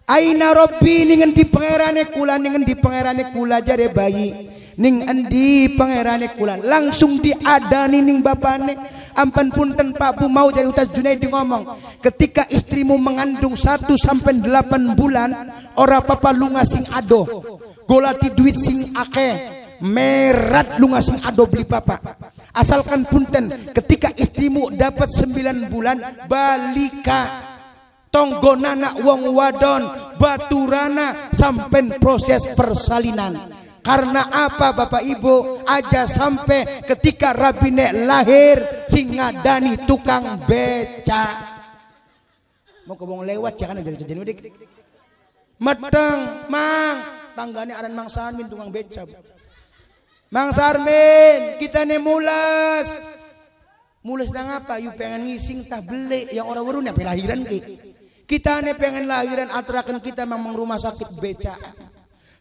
Aina Robbi ningen di pangerane kula ningen di pangerane kula jare bayi ning endi pangerane kula langsung diadani ning bapane ampan punten Pak Bu mau jadi utas Junaidi ngomong ketika istrimu mengandung 1 sampai 8 bulan ora papa lunga sing ado golati duit sing akeh merat lunga sing ado beli papa asalkan punten ketika istrimu dapat 9 bulan balika tonggo nana wong wadon baturana sampai proses persalinan karena apa Bapak Ibu aja sampai ketika Rabinek lahir singa singadani tukang beca. mau kebong lewat jangan jadi jadi. mudik mateng mang tanggane aran mang sarmin tukang beca. mang sarmin kita nih mulas mulas nang apa Yuk pengen ngising tah beli yang orang warunya pelahiran ki kita aneh pengen lahiran atrakan kita memang rumah sakit beca,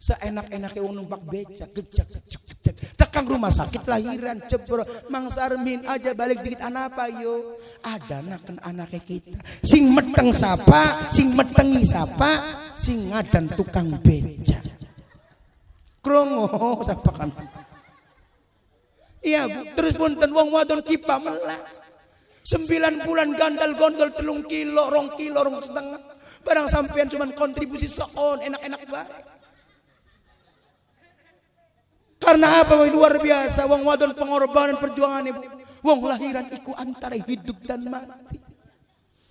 Seenak-enaknya unung pak beca, kecak kecak kecak, Tekang rumah sakit lahiran cebur, Mang Sarmin aja balik dikit anak apa yo. Ada naken anaknya kita. Sing meteng sapa, sing metengi sapa, sing ngadan tukang beca. Krongo sapa kan. Iya, terus pun ten wong wadon kipa melas. Sembilan bulan gandal-gondol telung kilo, rong kilo, rong setengah. Barang sampean cuman kontribusi seon enak-enak baik. Karena apa luar biasa wong wadon pengorbanan perjuangan ibu. Wong lahiran ikut antara hidup dan mati.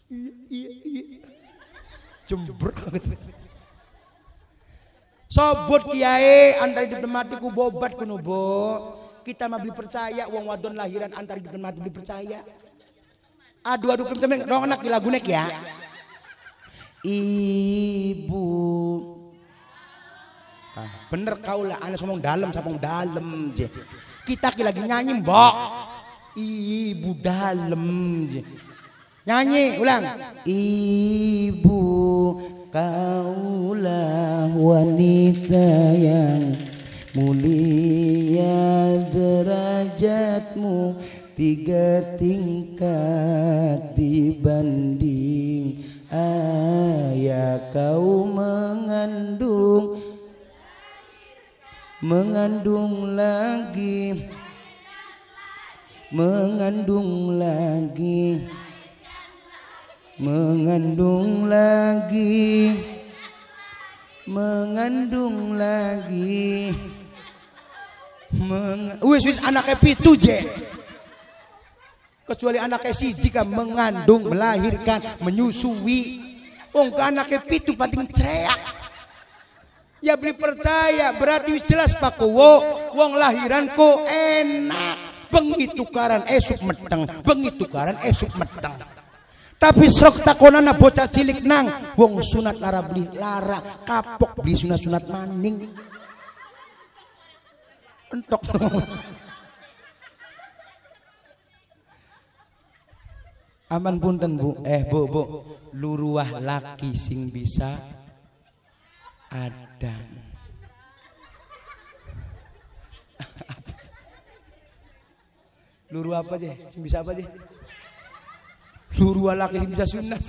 Iya iya iya. Jembrang. Sobot kiai antara hidup dan mati ku bobat kuno bo. Kita mah percaya wong wadon lahiran antara hidup dan mati beli percaya. Aduh aduh temen dong anak gila gunek ya. Ibu. Ah, bener kau lah anak somong dalam ngomong dalam je. Kita lagi nyanyi mbok. Ibu dalam je. Nyanyi ulang. Ibu kaulah wanita yang mulia derajatmu tiga tingkat dibanding ayah kau mengandung mengandung lagi mengandung lagi mengandung lagi mengandung lagi meng wis wis anaknya pitu je kecuali anaknya si jika mengandung melahirkan menyusui Wong oh, ke anaknya pitu paling teriak ya beli percaya berarti jelas pak kowo wong lahiran ko enak pengitukaran esok mateng. meteng esok mateng. Tapi meteng tapi srok bocah cilik nang wong sunat lara beli lara kapok beli sunat sunat maning entok Aman punten Bu. Eh Bu, Bu. Luruah laki sing bisa ada. Luru apa aja? Sing bisa apa aja? Luruah laki sing bisa sunat.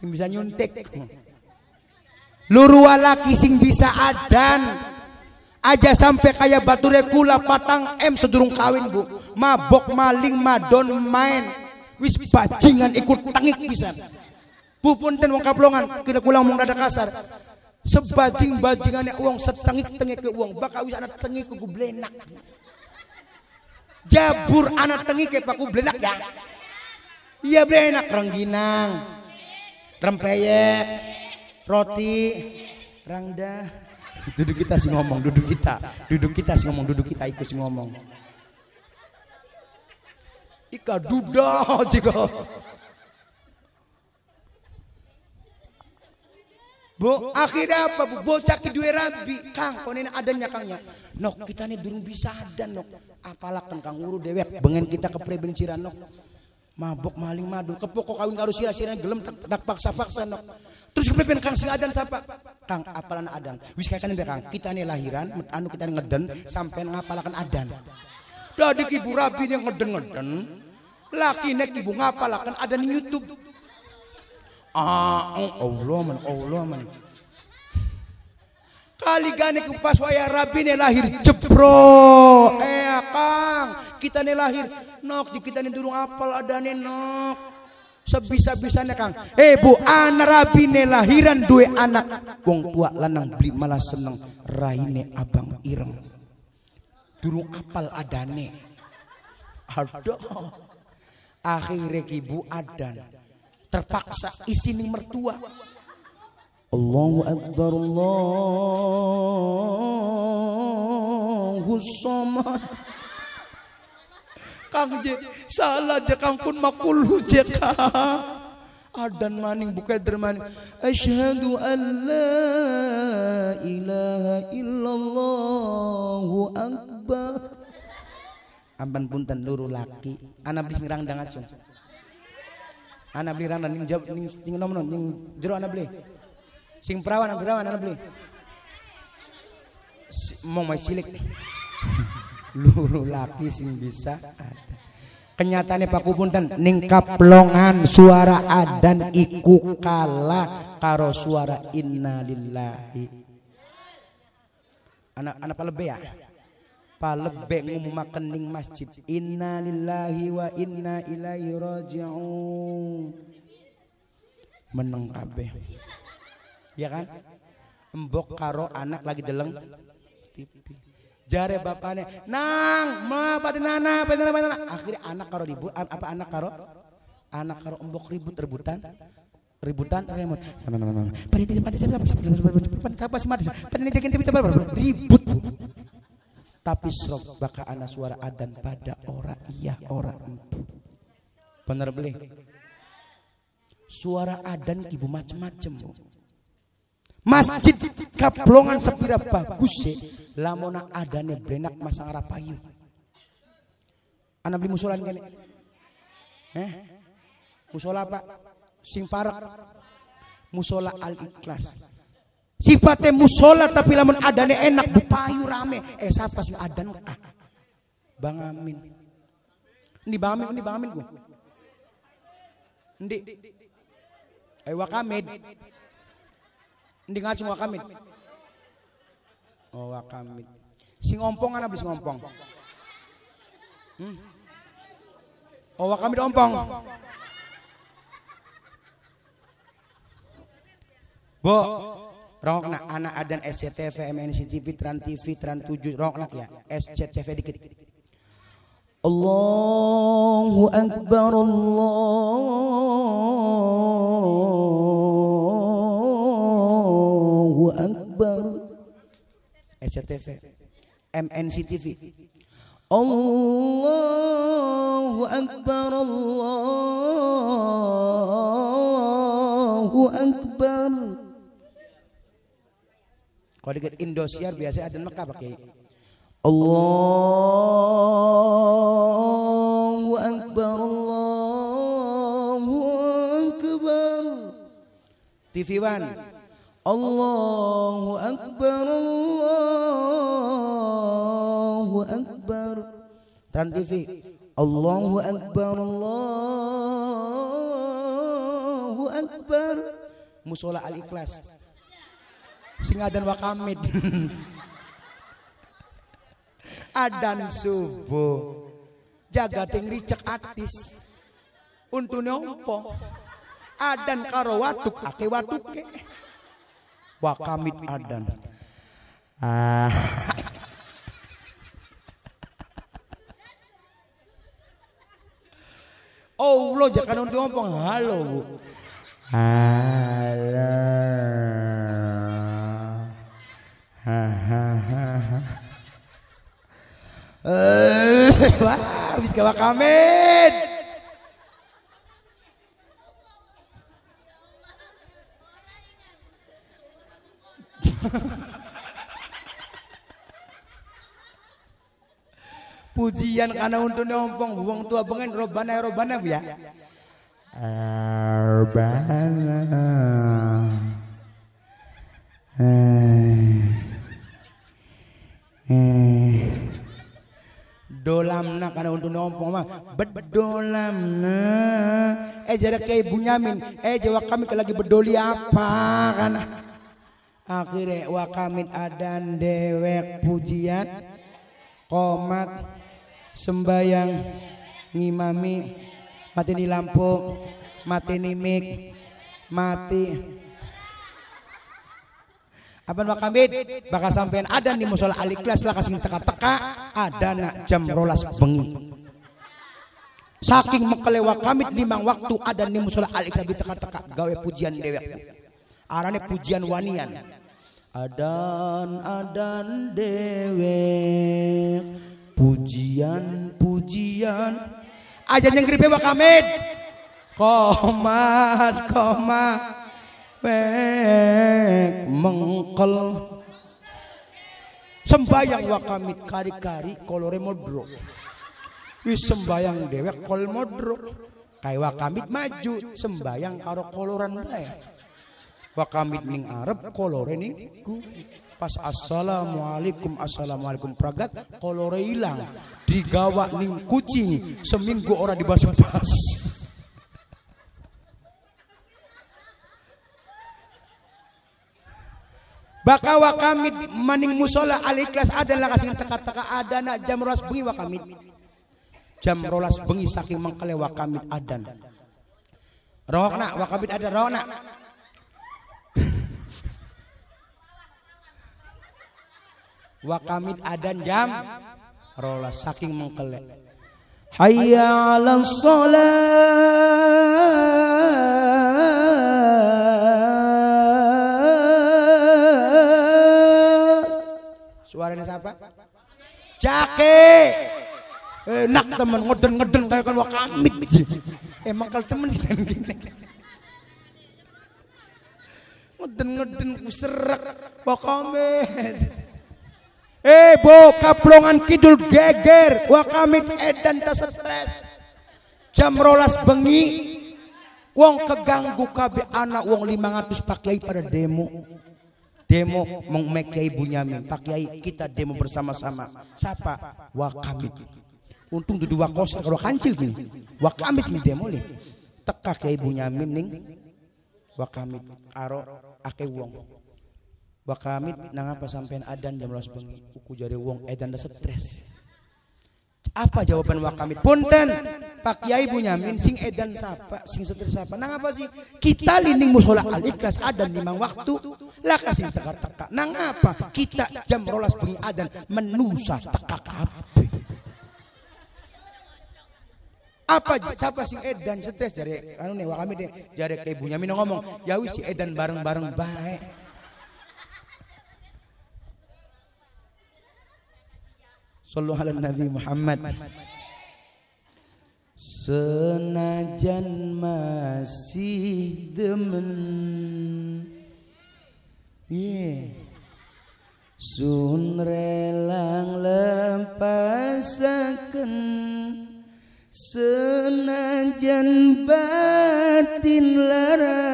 Sing bisa nyuntik. Luruah laki sing bisa adan aja sampai kayak batu rekula patang M sedurung kawin bu mabok maling madon main wis bajingan ikut tangik Pupun ten wong kaplongan kira kulang mung rada kasar sebajing bajingannya uang setengik tengik ke uang bakal wis anak tengik ke gublenak. jabur anak tengik ke paku blenak ya iya blenak rengginang rempeyek roti rangda duduk kita sih ngomong duduk kita duduk kita sih ngomong duduk kita ikut sih ngomong Ika duda jika. Bu, akhirnya apa bu? Bocah kedua rabi. Kang, ini adanya kangnya. Nok, kita ini durung bisa ada nok. Apalah kan kang uru dewek. Bengen kita ke prebenciran nok. Mabok maling madu. pokok kawin karu sirah sirah gelem tak, tak paksa-paksa nok. Terus kepreben kang sing adan siapa Kang apalan adan. Wis kakane kang, kita ini lahiran, anu kita nih ngeden sampai ngapalakan adan. Dadi kibu Rabi yang ngedengen Laki nek ibu ngapalakan ada di YouTube. Ah, oh, Allah man, Allah man. Kali gane ku pas waya Rabi ne lahir jebro. Eh, Kang, kita ne lahir nok di kita ne durung apal adane nok. Sebisa-bisanya Kang. Eh, Bu, anak Rabi ne lahiran dua anak. Wong tua lanang beli malah seneng raine abang ireng durung apal adane. Ada. Akhirnya ibu adan terpaksa isini mertua. Allahu Akbar Allahu Samad. Kang je salah je kang pun makul hujek adan maning buka derman. Ashhadu an la ilaha illallah akbar abah ampan punten luru laki anak beli mirang dang acun anak beli rang ning jawab ning ning nomno ning jero anak beli sing perawan anak perawan anak beli mau mai silik, luru laki sing bisa ada kenyataannya Pak Kupunten ning kaplongan suara adan iku kalah karo suara innalillahi anak anak lebih ya palebek ngumumaken ning masjid inna lillahi wa inna ilaihi raji'un meneng kabeh ya kan embok karo anak lagi deleng jare bapaknya nang ma anak patinana patinana akhirnya anak karo ribut apa anak karo anak karo embok ribut rebutan ributan remot ribut ribut ribut ribut ribut ribut ribut ribut ribut ribut ribut ribut ribut ribut ribut ribut tapi srok baka ana suara adan pada orang iya orang empu bener beli suara adan ibu macam-macam. masjid kaplongan sepira bagus sih lamona adane brenak masa ngarapayu anak beli musolan kene eh musola pak sing musola al ikhlas Sifatnya musola tapi lamun adane enak bupayu rame. Eh siapa sih adan? Ah, ah. Bang Amin. Ini Bang Amin, ini Bang Amin gua. Ndi. Eh wakamid. Ndi ngacung wakamid. Oh wakamid. Sing ompong ana beli sing ompong. Hmm. Oh wakamid ompong. Bo, Rokna anak adan SCTV MNC TV Trans TV Trans 7 Rokna ya SCTV dikit Allahu Akbar Allahu Akbar SCTV MNC TV Allahu Akbar Allahu Akbar kalau dekat Indosiar biasa ada Mekah pakai Allahu Akbar Allahu Akbar TV One Allahu Akbar Allahu Akbar Trans TV Allahu Akbar Allahu Akbar Musola Al-Ikhlas sing adan wakamit adan subuh jaga ting ricek atis untune opo adan karo watuk ake watuke wakamit adan ah Oh, Allah, jangan untuk ngomong halo, Bu. Halo. Wah, habis gawa kamen. Pujian karena untuk nyompong uang tua pengen robana robana bu ya. Robana. Eh. Eh. Hmm. Dolamna karena untuk nompong mah bedolamna. Eh jadi kayak nyamin. Eh jawab kami kalau lagi bedoli apa kan? akhirnya kami adan dewek pujian komat sembayang ngimami mati di lampu mati nimik mati Abang Wakamid bakal sampean ada nih musola aliklas lah kasih teka-teka ada nak jam rolas bengi. Saking kami kamit limang waktu ada nih musola aliklas di teka-teka gawe pujian dewek. Arane pujian wanian. Adan adan dewek pujian pujian aja yang gripe wakamid komat komat pek mengkel sembayang wakamit kari-kari kolore modro wis sembayang dewek kol modro kai wakamit maju sembayang karo koloran bae wakamit ning arep kolore ning pas assalamualaikum assalamualaikum pragat kolore hilang digawa ning kucing seminggu orang dibas-bas Bakawa kami maning musola aliklas adalah kasing teka-teka adana jam rolas bengi wa kami. Jam rolas bengi saking mangkale wa kami adan. nak wa kami ada adan nak wa kami adan jam rolas saking mangkale. Hayya 'alas salat Suaranya siapa? Jake. Enak teman ngeden-ngeden kayak kan wakamit. Emang kalau temen kita ngeden-ngeden ku serak wakamit. Eh bo kaplongan kidul geger wakamit edan tas stres. Jam rolas bengi Wong keganggu kabe anak wong ratus pakai pada demo demo mengmek Kiai Bunyamin Pak Kiai kita demo bersama-sama siapa wakamit untung duduk wakos kalau kancil nih wakamit nih demo nih teka Kiai Bunyamin nih wakamit aro ake wong wakamit nang apa sampean adan jam 12 bengi uku jari wong edan da stres apa jawaban Wakamit? Punten, Pak Kiai min sing edan sapa, sing setir sapa. Nang apa sih? Kita linding musola al ikhlas adan limang waktu. Laka kasih sekar teka. Nang apa? Kita jam rolas bengi adan menusa teka kabeh. Apa siapa sing edan setes dari anu nih Wakamit deh. Dari Kiai Bunyamin ngomong, ya wis edan bareng-bareng baik. Sallu ala Nabi Muhammad Senajan masih demen Yeah Sun relang lepasakan Senajan batin lara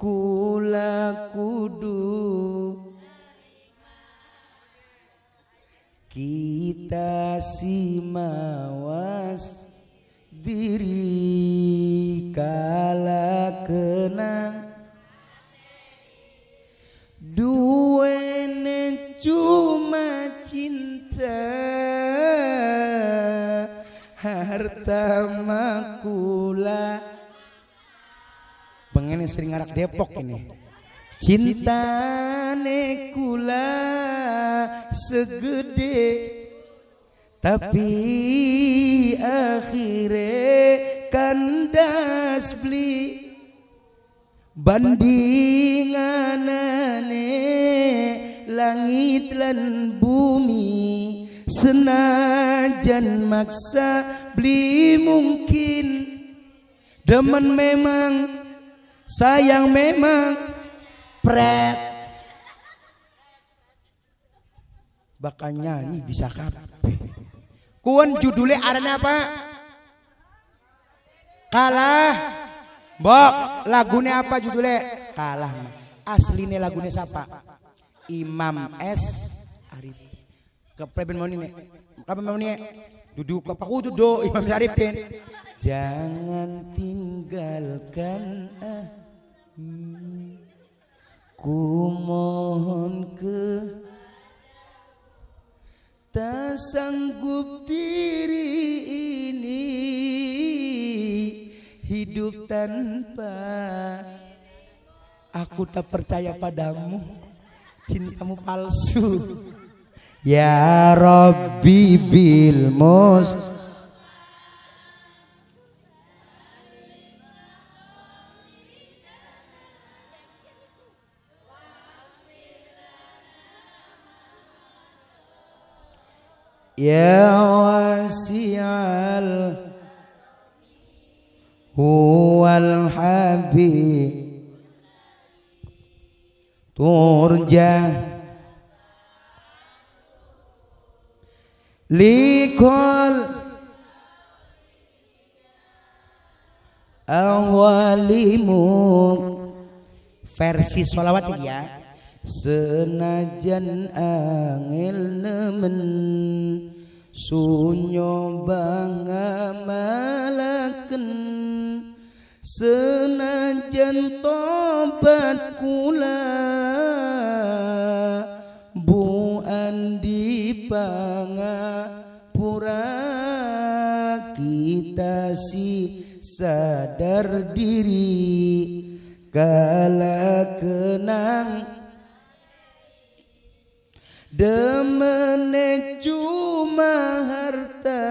Kula kudu kita mawas diri kala kenang duwene cuma cinta harta makula pengen sering arak depok ini Cintane kula segede Tapi akhirnya kandas beli Bandinganane langit dan bumi Senajan maksa beli mungkin Demen memang sayang memang pret. Bakal nyanyi bisa kap Kuan judulnya arena apa? Kalah. Bok, lagunya apa judulnya? Kalah. Aslinya lagunya siapa? Imam S. Arif. Kepreben mau ini. Kapan mau Duduk apa kudu duduk. Imam Arifin. Jangan tinggalkan eh, Ku mohon ke Tak sanggup diri ini Hidup tanpa Aku tak percaya padamu Cintamu palsu Ya Rabbi bil Ya wasial Huwal habi Turja Likol Awalimu Versi sholawat ya Senajan angil nemen nemen sunyobang bangamalaken senajan tobat kula bu andi pura kita si sadar diri kala kenang demene cuma harta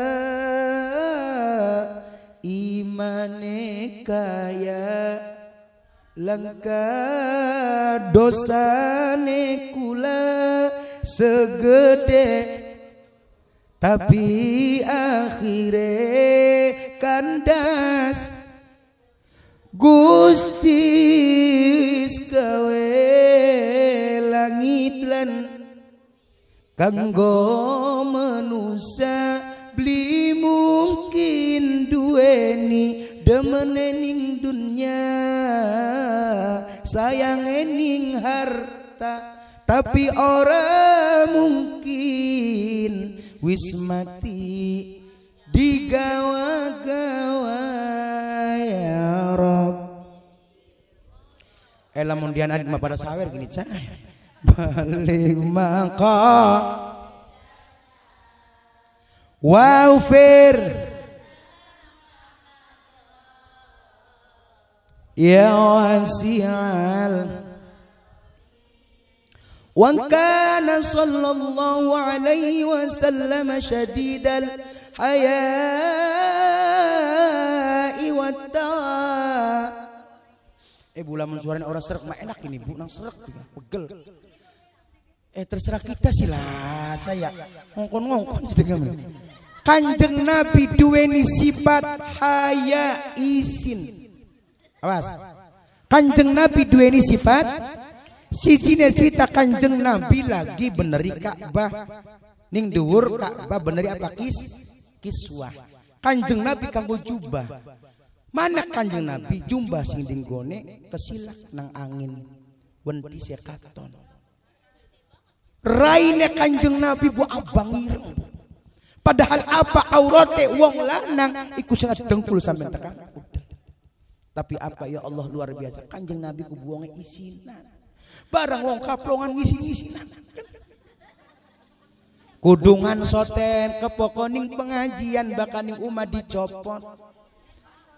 imane kaya Langkah dosa kula segede tapi akhire kandas Gusti kawe langitlan Kanggo manusia beli mungkin dueni, demen ening dunia, sayang ening harta tapi orang mungkin wis mati digawa-gawa ya Rob elamundian eh, adik pada sawer gini cah balik mangko waufir ya wasi'al وكان صلى الله عليه وسلم شديد الحياء والتقى Ibu lamun suaranya orang serak, mah enak ini bu, nang serak, pegel. Eh terserah kita silat saya ngongkon-ngongkon Kanjeng Nabi duweni sifat haya isin. Awas. Kanjeng Nabi duweni sifat sijine cerita Kanjeng Nabi lagi beneri Ka'bah. Ning dhuwur Ka'bah beneri apa kis? Kiswah. Kanjeng Nabi kanggo jubah. Mana Kanjeng Nabi jubah sing dinggone kesilak nang angin. Wenti sekaton raine kanjeng Nabi bu abang ireng. Padahal apa aurate wong lanang iku sangat dengkul sampe tekan Tapi apa ya Allah luar biasa kanjeng Nabi ku buange isinan. Barang wong kaplongan wisi ngisinan Kudungan soten kepokoning pengajian bakaning umat dicopot.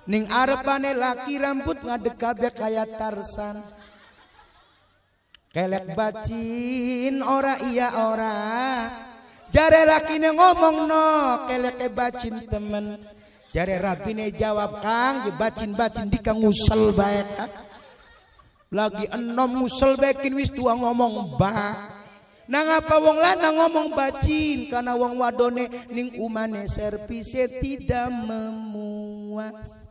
Ning arepane laki rambut ngadek kabeh kaya tarsan kelek bacin ora iya ora jare lakine ngomong no kelek bacin temen jare rabine jawab kang bacin bacin di kang usel baik lagi enom musel bekin wis tua ngomong ba nang apa wong lanang ngomong bacin karena wong wadone ning umane servise tidak memuas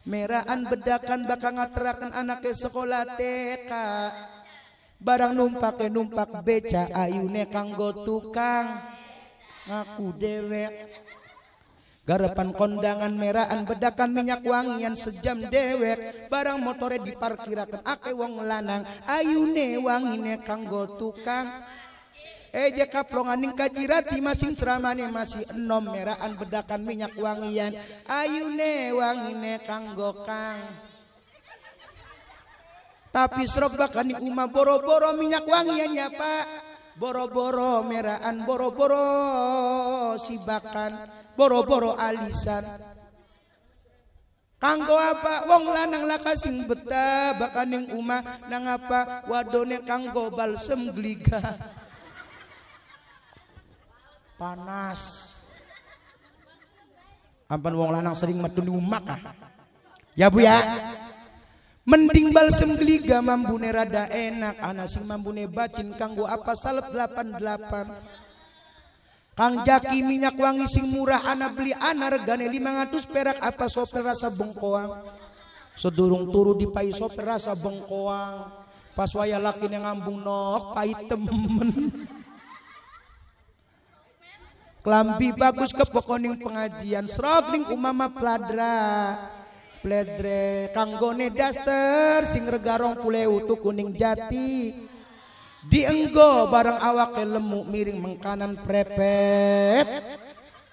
Meraan bedakan bakal ngaterakan anaknya sekolah TK Barang numpak numpak beca ayune kanggo tukang ngaku dewek. Garapan kondangan merahan bedakan minyak wangian sejam dewek barang motore diparkirakan ake wong lanang ayune wangine kanggo tukang. kaplongan ning kajirati masing seramane masih enom merahan bedakan minyak wangian ayune wangine kanggo kang. Tapi serobakan di umah boro-boro minyak wangiannya ya, pak Boro-boro meraan, boro-boro sibakan, boro-boro alisan Kanggo apa wong lanang betah beta yang uma nang apa wadone kanggo balsem gliga panas ampan wong lanang sering medun umak ya bu ya Mending balsem geliga mambune rada enak Ana sing mambune bacin kanggo apa salep delapan delapan Kang Jaki minyak wangi sing murah anak beli ana regane 500 perak apa sopir rasa bengkoang Sedurung turu di pai sopir rasa bengkoang Pas waya laki yang ngambung nok pai temen Kelambi bagus kepokoning pengajian Serok ning umama peladra pledre kanggone daster sing regarong pule utu kuning jati dienggo barang awak lemu miring mengkanan prepet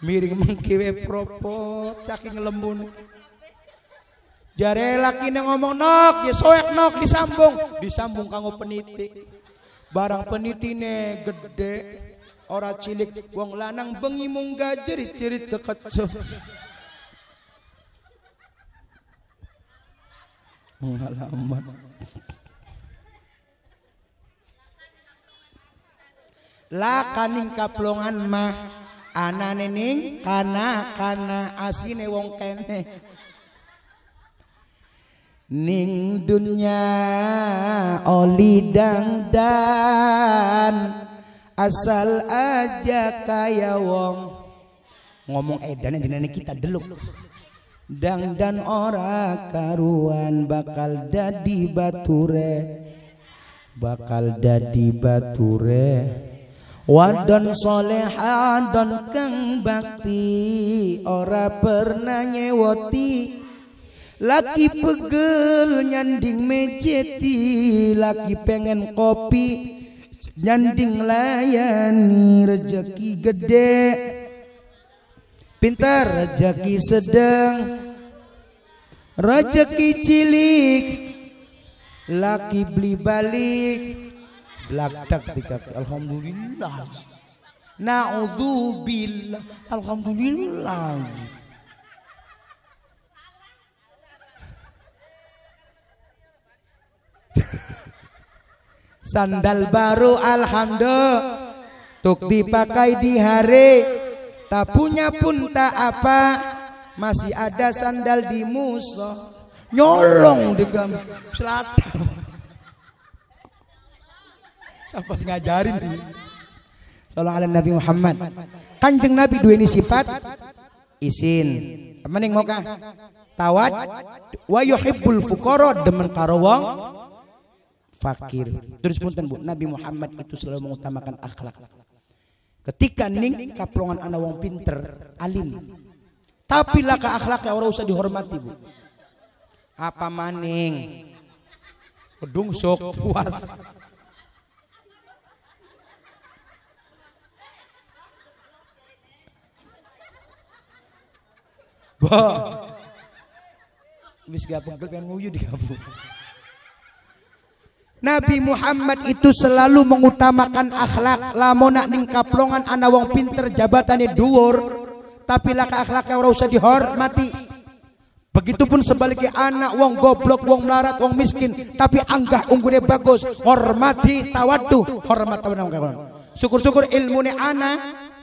miring mengkiwe propo caking lembun jare laki ngomong nok ya soek nok disambung disambung kanggo peniti barang penitine gede ora cilik wong lanang bengi munggah jerit-jerit kekecut pengalaman la kaning kaplongan mah ana nening kana kana asine wong kene ning dunya oli dang dan asal aja kaya wong ngomong edan jenenge kita deluk Dang dan ora karuan bakal dadi bature bakal dadi bature wadon soleha don kang bakti ora pernah nyewoti laki pegel nyanding mejeti laki pengen kopi nyanding layani rejeki gede Pintar rejeki sedang rejeki cilik Laki beli balik blak tiga Alhamdulillah Na'udzubillah Alhamdulillah Sandal baru Alhamdulillah Tuk dipakai di hari Tak punya pun tak apa Masih ada sandal di musuh Nyolong di Selatan Siapa ngajarin ini Salah ala Nabi Muhammad Kanjeng Nabi dua ini sifat Isin Mending mau kah Tawad Wa yuhibbul fukoro Demen karowong Fakir Terus pun bu Nabi Muhammad itu selalu mengutamakan akhlak Ketika ning kaplongan anak wong pinter, alim. Tapi laka akhlaknya orang usah dihormati bu. Apa maning? Kedung sok puas. Bo. Wis gak pegel pengen nguyu kampung. Nabi Muhammad itu selalu mengutamakan akhlak lamona ning kaplongan ana wong pinter jabatannya dhuwur tapi laka akhlaknya ora usah dihormati Begitupun sebaliknya anak wong goblok, wong melarat, wong miskin, tapi anggah unggulnya bagus, hormati tawadu, hormat tawaddu. Syukur-syukur ilmunya anak,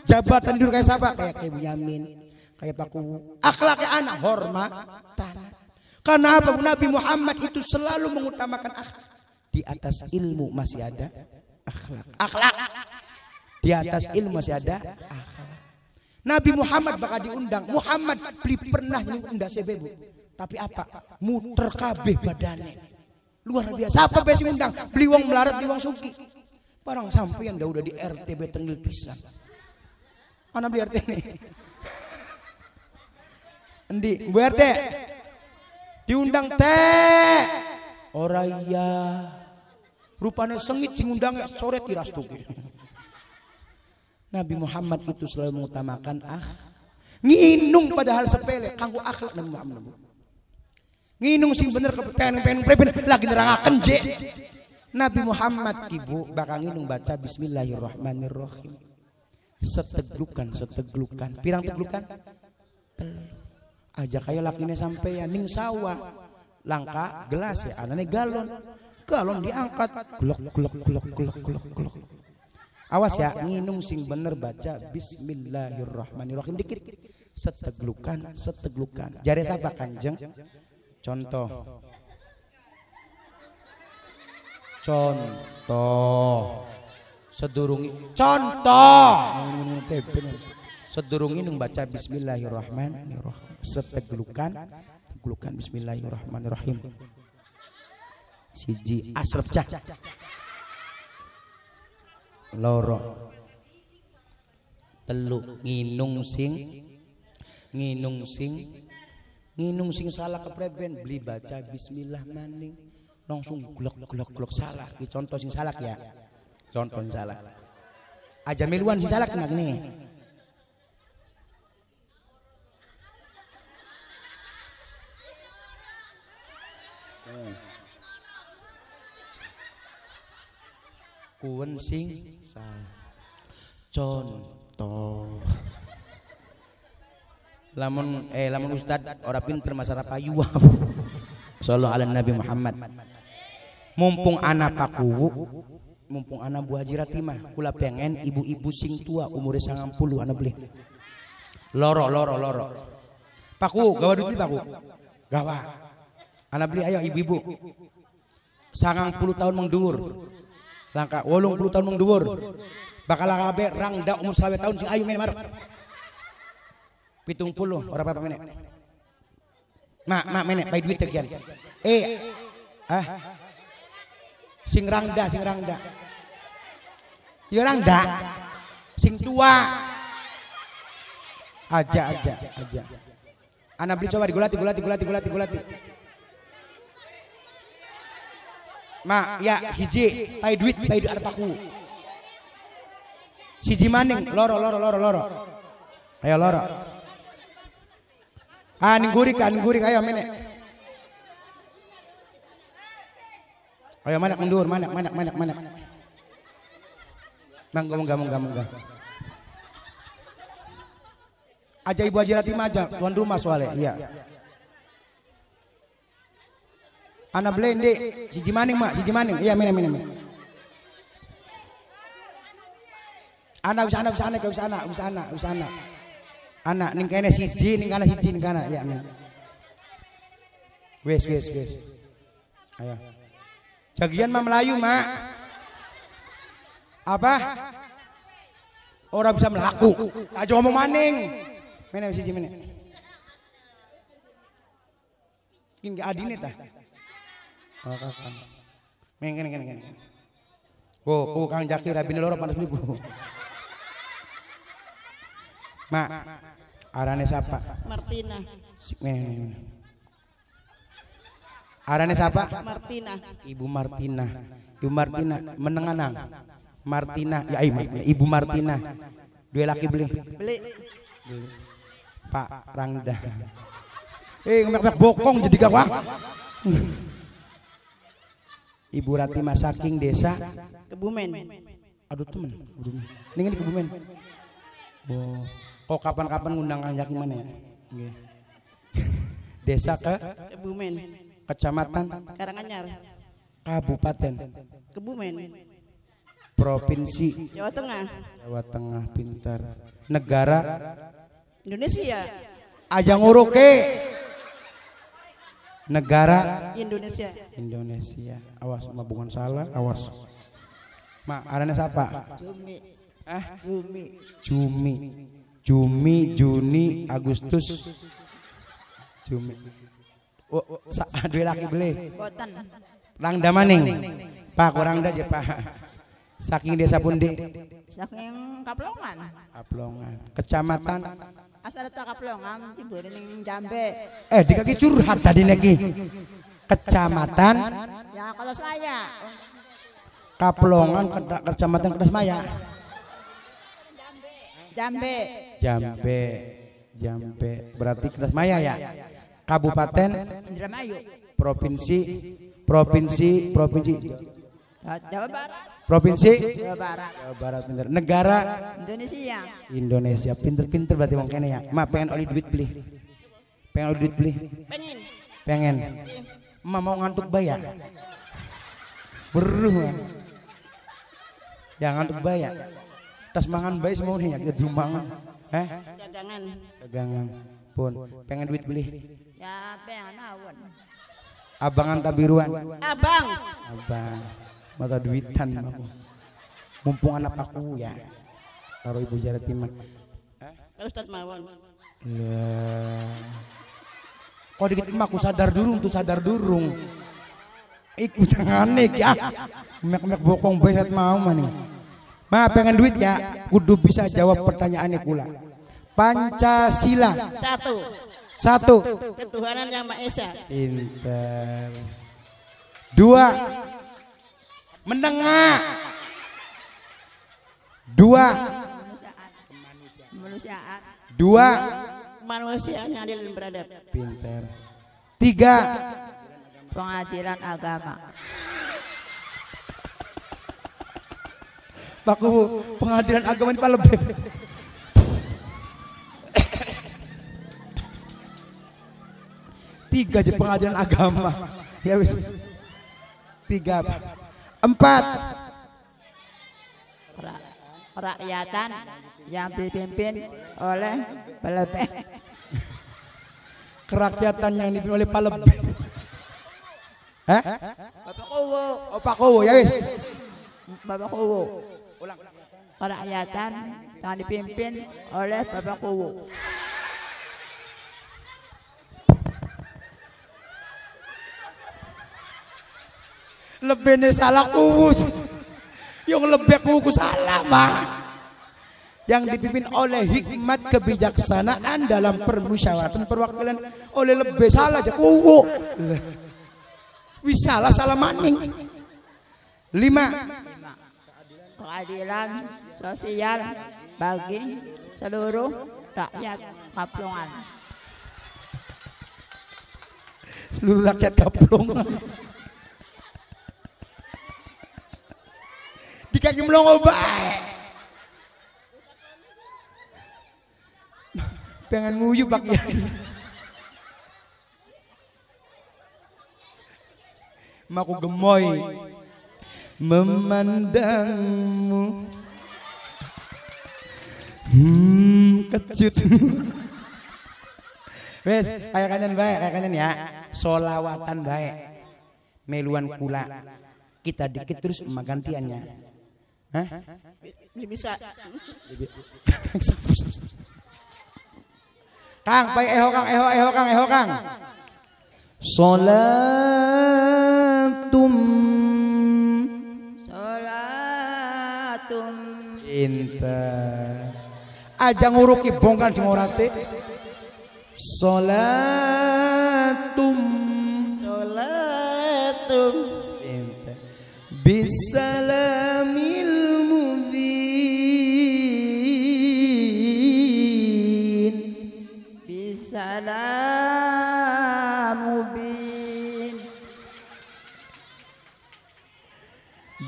jabatan dulu kayak siapa? Kayak Kiai Yamin, kayak Pak Akhlaknya anak hormat. Karena apa? Nabi Muhammad itu selalu mengutamakan akhlak di atas ilmu masih ada akhlak. Akhlak. Di atas ilmu masih ada akhlak. Nabi Muhammad bakal diundang. Muhammad beli pernah diundang sebebu. Tapi apa? Muter kabeh badannya. Luar biasa. siapa besi undang? Beli uang melarat, beli uang suki. Barang yang dah udah di RTB tenggel pisang. Mana beli RT ini? Endi, Bu RT. Diundang teh. Orang iya rupanya sengit singundang sore coret kirastuke Nabi Muhammad itu selalu mengutamakan ah nginung padahal sepele kanggo akhlak Nabi Muhammad nginung sing bener kepen pen pen lagi nerangaken je Nabi Muhammad ibu bakal nginung baca bismillahirrahmanirrahim seteglukan seteglukan pirang teglukan aja kayak lakinya sampai ya ning sawah langka gelas ya anane galon galon diangkat gulok gulok gulok gulok gulok gulok. awas ya nginum sing bener baca bismillahirrahmanirrahim dikit seteglukan seteglukan jari sapa kanjeng contoh contoh sedurungi contoh sedurungi nung baca bismillahirrahmanirrahim seteglukan teglukan bismillahirrahmanirrahim siji asrep Jah loro teluk nginung sing nginung sing nginung sing salah kepreben beli baca bismillah maning langsung glok glok glok salah contoh sing salah ya contoh sing salah aja miluan sing salah kena gini puwen sing Contoh. Lamun eh lamun ustad ora pinter masalah payu. Sallallahu ala Nabi Muhammad. Mumpung anak aku mumpung anak buah jiratimah kula pengen ibu-ibu sing tua umurnya umure puluh, anak beli loro loro loro paku gawa duit paku gawa anak beli ayo ibu-ibu sangang puluh tahun mengdur langka wolung puluh tahun mengdubur, bakal kabe rangda umur selawe tahun sing ayu memar pitung puluh orang apa menek mak mak menek bayi duit tekian eh, eh, eh ah sing rangda sing rangda ya rangda sing tua aja aja aja anak beli coba digulati gulati gulati gulati gulati, gulati. Ma, ya hiji, pay duit, pay duit aku. Siji maning, loro, loro, loro, loro. Ayo loro. Ah, ninggurik, kan, ninggurik, ayo menek. Ayo manak mundur, manak, manak, manak, manak. Mangga, mangga, mangga, mangga. Aja ibu aja latih aja, tuan rumah soalnya. Iya. Ya. Ana blende siji maning mak, siji maning. Iya minum minum. Ana wis ana wis ana wis ana wis ana wis ana. Ana ning kene siji ning kana siji ning kana ya. Wes wes wes Ayo. Jagian mah Melayu mak. Apa? Orang bisa melaku. Aja ngomong maning. Mana siji meneh. Kin adine tah ming kene kene kene ku ku kang jaki rabine loro 400.000 mak arane siapa? Martina arane siapa? Martina Ibu Martina Ibu Martina menenganang Martina ya iya, Ibu Martina dua laki beli beli Pak Rangda eh ngemek bokong jadi gak Ibu Ratima saking desa Kebumen. Aduh temen, Kebumen. Ini kan di Kebumen. Oh. Kok kapan-kapan ngundang kanjak mana ya? Iya. Desa ke Kebumen. Kecamatan Karanganyar. Kabupaten Kebumen. Provinsi Jawa Tengah. Jawa Tengah pintar. Negara Indonesia. Ajang uruke negara Indonesia. Indonesia. Awas, ma bukan salah, awas. Ma, arane siapa? Jumi. Eh? Jumi. Jumi. Jumi, Juni, Agustus. Jumi. Oh, oh sa, dua laki beli. Boten. Rang damaning. Pak, kurang dah Pak. Saking desa pundi? Saking Kaplongan. Kaplongan. Kecamatan Asal tak kaplongan timbul ning jambe. Eh dikaki curhat tadi lagi. Kecamatan Ya kalau saya. Kaplongan Kecamatan maya Jambe. Jambe. Jambe. Berarti maya ya. Kabupaten Indramayu. Provinsi provinsi provinsi Jawa Barat. Provinsi Jawa Barat. Barat pinter. Negara Indonesia. Indonesia pinter-pinter berarti wong kene ya. Ma pengen oli duit beli. Pengen oli duit beli. Pengen. Pengen. Ma mau ngantuk bayar. Beruh. jangan ya, ngantuk bayar. Tas mangan bayi semua nih ya kita jumangan. Eh? Dagangan. Dagangan. Pun pengen duit beli. Ya pengen awan. Abangan tabiruan. Abang. Abang mata duitan aku. Mumpung anak aku ya. Taruh ibu jari timah. Eh, Ustaz mawon. ya, Kok dikit mah aku sadar durung tuh sadar durung. Ik tangane ya. Ah. Mek-mek bokong beset mau maning. Ma pengen duit ya, kudu bisa jawab pertanyaannya kula. Pancasila. Satu. Satu. Ketuhanan yang Maha Esa. Pintar. Dua menengah dua kemanusiaan dua manusianya adil dan beradab pinter tiga pengadilan agama Paku pengadilan agama ini paling lebih tiga aja pengadilan agama ya wis tiga, tiga. Empat. Rakyatan yang dipimpin oleh pelebe Kerakyatan yang dipimpin oleh pelebe eh Bapak Kowo. Bapak oh, Kowo ya wis. Bapak Kowo. Ulang. Kerakyatan yang dipimpin oleh Bapak Kowo. lebih nih salah kubus yang lebih kuku salah mah yang dipimpin oleh hikmat kebijaksanaan dalam permusyawaratan perwakilan oleh lebih salah aja kuku wisalah salah maning lima keadilan sosial bagi seluruh rakyat kaplongan seluruh rakyat kaplongan Diajak melongo bae. Pengen nguyu Pak Kiai. Maku gemoy memandangmu. Hmm, kecut. Wes, kayak kanyan baik, kayak kanyan ya. Solawatan baik. Meluan kula. Kita dikit terus magantiannya. Hah? Bisa. Kang, pai eho kang, eho eho kang, eho kang. solatum solatum Inta Aja nguruki bongkar si solatum solatum Salatum Inta Bisa ضلال مبين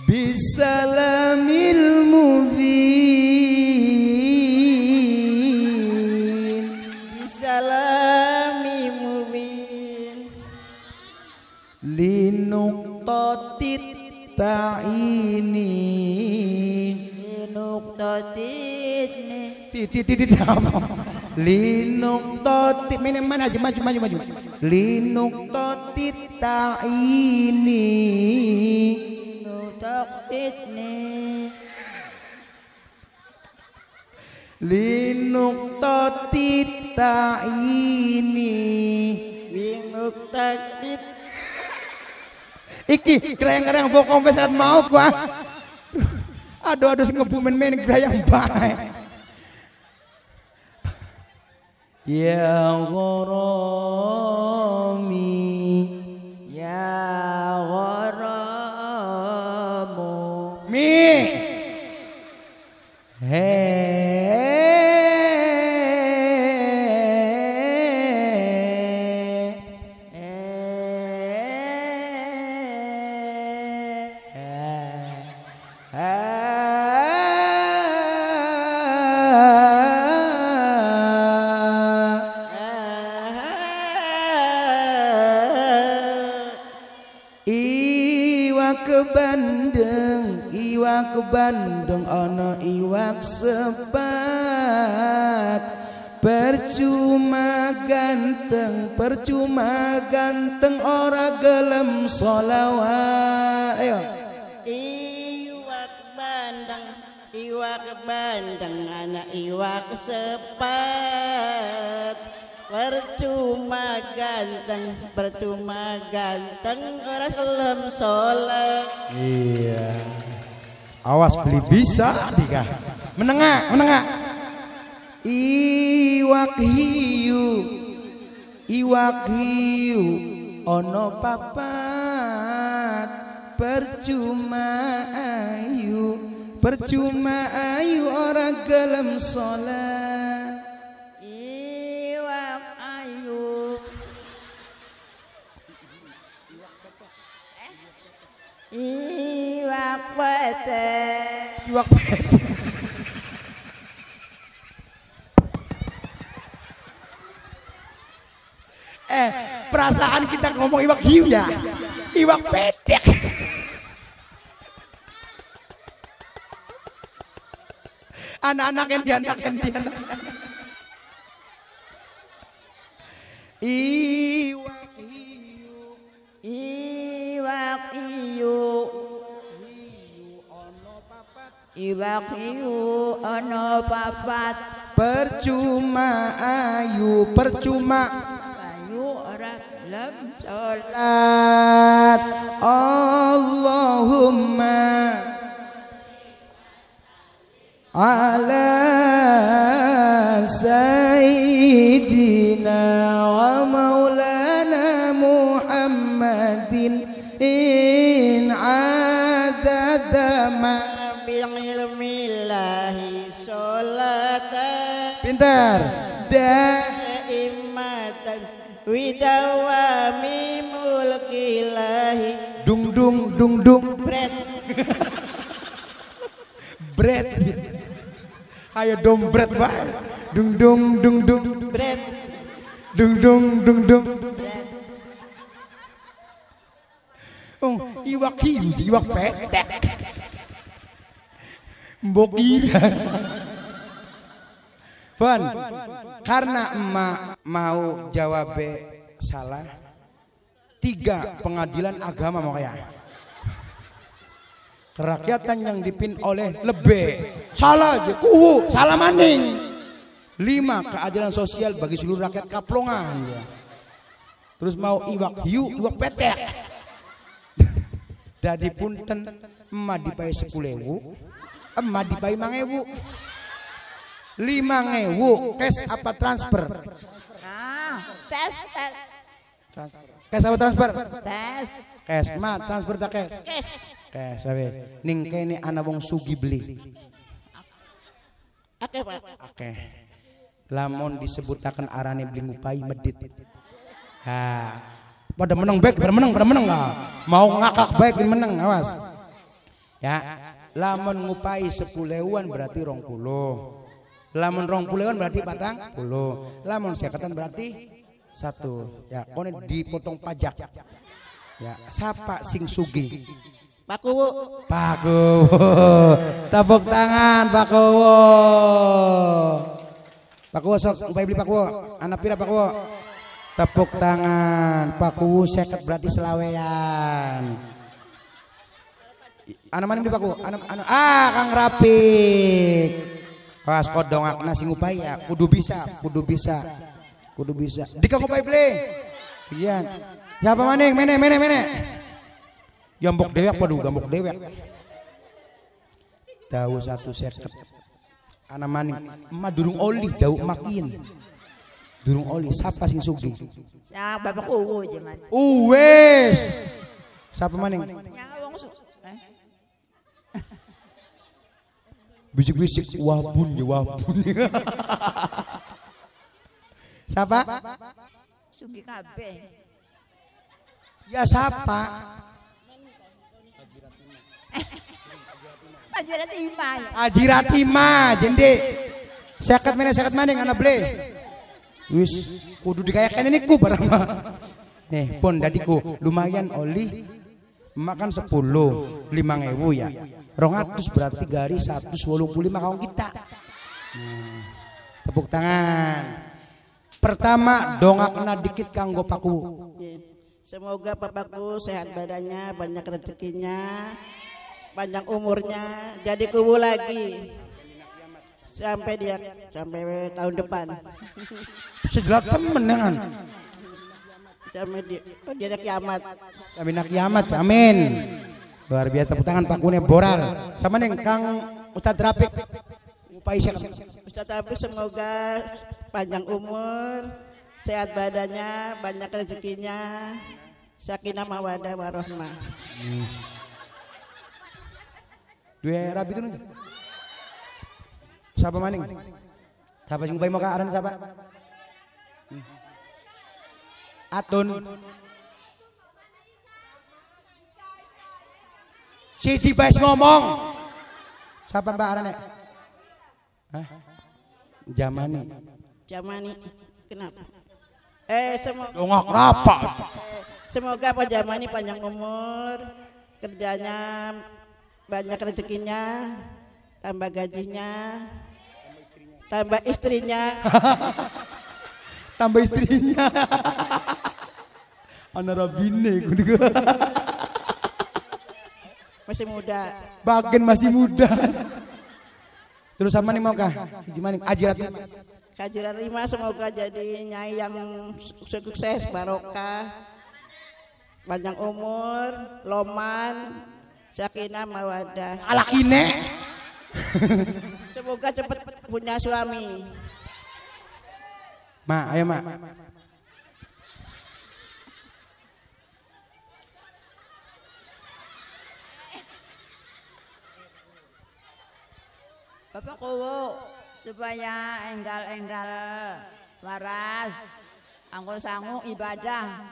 بسلام المبين بسلام مبين لنقطة التعيين لنقطة التعيين titit titit apa Linuk toti mana aja maju maju maju Linuk ta'ini nuktotitni ini. ta'ini toti. Iki keren keren bokong pesat mau gua. Aduh aduh ngebumen men gerayang bae. Ya غرامي Ya غرام مين Iwak kebandeng, iwak kebandeng ono iwak sepat. Percuma ganteng, percuma ganteng ora gelem solawat. Ayo. Iwak bandeng, iwak bandeng ana iwak sepat percuma ganteng percuma ganteng orang kelem soleh iya awas beli bisa tiga menengah menengah iwak hiu iwak hiu ono papat percuma ayu percuma ayu orang gelem sholat Iwak pete. Iwak pete. eh, perasaan kita ngomong iwak hiu ya. Iwak pedek. Anak-anak yang diantak yang diantak. Iwak hiu iwak iyu iwak iyu ana papat percuma ayu percuma ayu ora lem salat Allahumma ala sayyidina In عدد ما بعلم الله صلاة pintar Widawa mimul kilahi dung dung dung dung bread bread ayo dong bread pak dung dung dung dung bread dung dung dung dung, bret iwak hiu, iwak petek. Mbok kira. karena emak mau jawab salah, tiga pengadilan agama mau kayak kerakyatan yang dipin oleh lebih salah aja kuhu salah maning lima keadilan sosial bagi seluruh rakyat kaplongan terus mau iwak hiu iwak petek Dadi punten emak dibayi sepuluh ewu, emak dibayi mang ewu. Lima ngewu cash apa transfer? Ah, cash, cash. apa transfer? Cash. Cash, ma transfer tak kes Cash. kes sabi. Ning kene ana wong sugi beli. Oke, Pak. Oke. Lamun disebutakan arane beli ngupai medit. Ha pada menang baik pada menang pada menang lah mau ngakak baik menang awas ya lamun ngupai sepulewan berarti rong puluh lamun rong puluhan berarti patang puluh lamun sekatan berarti satu ya kone dipotong pajak ya sapa sing sugi Pak Kowo, Pak Kowo, Tepuk tangan Pak Kowo. Pak Kowo, sok beli Pak Kowo, Anak pira Pak Kowo tepuk tangan paku seket berarti selawean anu mana di paku anu anu ah kang rapi pas kodong nasi sing ya, kudu bisa kudu bisa kudu bisa di kau beli play iya siapa ya, maning mene mene mene jambok dewek padu jambok dewek tahu satu seket anu maning madurung oli dau makin Durung oli sapa sing sugi? Ya bapak uwu jaman man. Uwes. Sapa maning? Ya wong su. Eh. Bisik-bisik wabun ya wabun. Sapa? sugi kabe Ya sapa? Ajiratima. Ya. Ajiratima jende. Sekat mana, sekat mana, ana bleh. Wis kudu dikayakan ini ku barang Nih Eh, pon dadiku lumayan oli makan sepuluh lima ngewu ya. Rongatus berarti garis lima kawan kita. Hmm. tepuk tangan. Pertama dongak na dikit kanggo paku. Semoga papaku sehat badannya, banyak rezekinya, panjang umurnya, jadi kubu lagi sampai dia sampai tahun depan. Sejelas temen dengan ya, Sampai dia oh, dia kiamat. Sampai nak kiamat, amin. Luar biasa tepuk tangan Pak Kune Boral. Sama neng Kang Ustadz Rafiq. Ustadz Rafiq semoga panjang umur, sehat badannya, banyak rezekinya. Sakinah mawadah warohmah. Hmm. Dua rabi itu sapa maning? Sapa sing mau aran sapa? Hmm. Atun. si si bayi ngomong. Sapa Mbak arane? Jamani. Jamani. Kenapa? Eh, semoga Dongok kenapa? Eh, semoga Pak Jamani panjang umur, kerjanya banyak rezekinya, tambah gajinya, tambah istrinya tambah istrinya ana rabine masih muda bagian masih muda terus sama nih mau kah gimana ajirat Kajiran lima semoga jadi nyai yang sukses barokah panjang umur loman sakinah mawadah alakine Semoga cepat punya suami. Mak, ayo Mak. Bapak kowo supaya enggal-enggal waras, angkul sangu ibadah.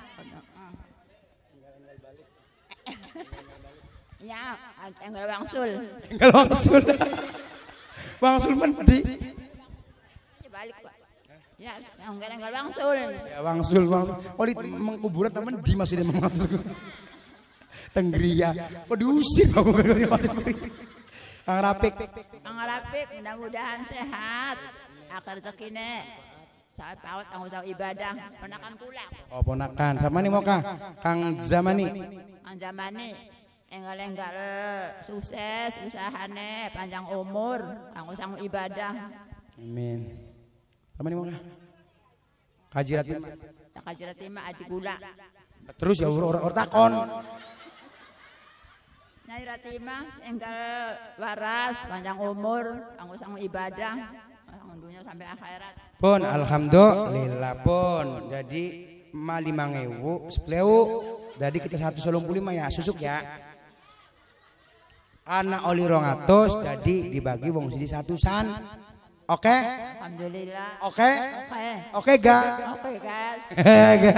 Ya, enggal wangsul. Enggal wangsul. Bang Sulman di balik Pak. Ya, enggak enggak Bang Sul. Ya, Bang Sul, Bang. Oh, di mengkuburan teman di masih di mengatur. Tenggria. Kok diusir kamu Kang Rapik. Kang Rapik, mudah-mudahan sehat. Akar cekine. Saat paut tanggung jawab ibadah, ponakan pulang. Oh, ponakan. Sama nih Moka. Kang Zamani. Kang Zamani enggak enggak sukses usahane panjang umur, sanggup ibadah. Amin. Apa nih mongga? Kajiratin. Kajiratin mah adi gula. Terus ya urut orang ya, takon. Nyai Ratima enggak waras panjang umur, anggo sanggup ibadah, dunia sampai akhirat. Pun alhamdulillah pun. Jadi ma lima ngewu, sepuluh. Jadi kita satu solong puluh ya susuk ya anak oli rong atus jadi dibagi wong siji san, Oke? Okay? Alhamdulillah. Oke? Okay? Oke. Okay. Oke, ga? Oke, guys.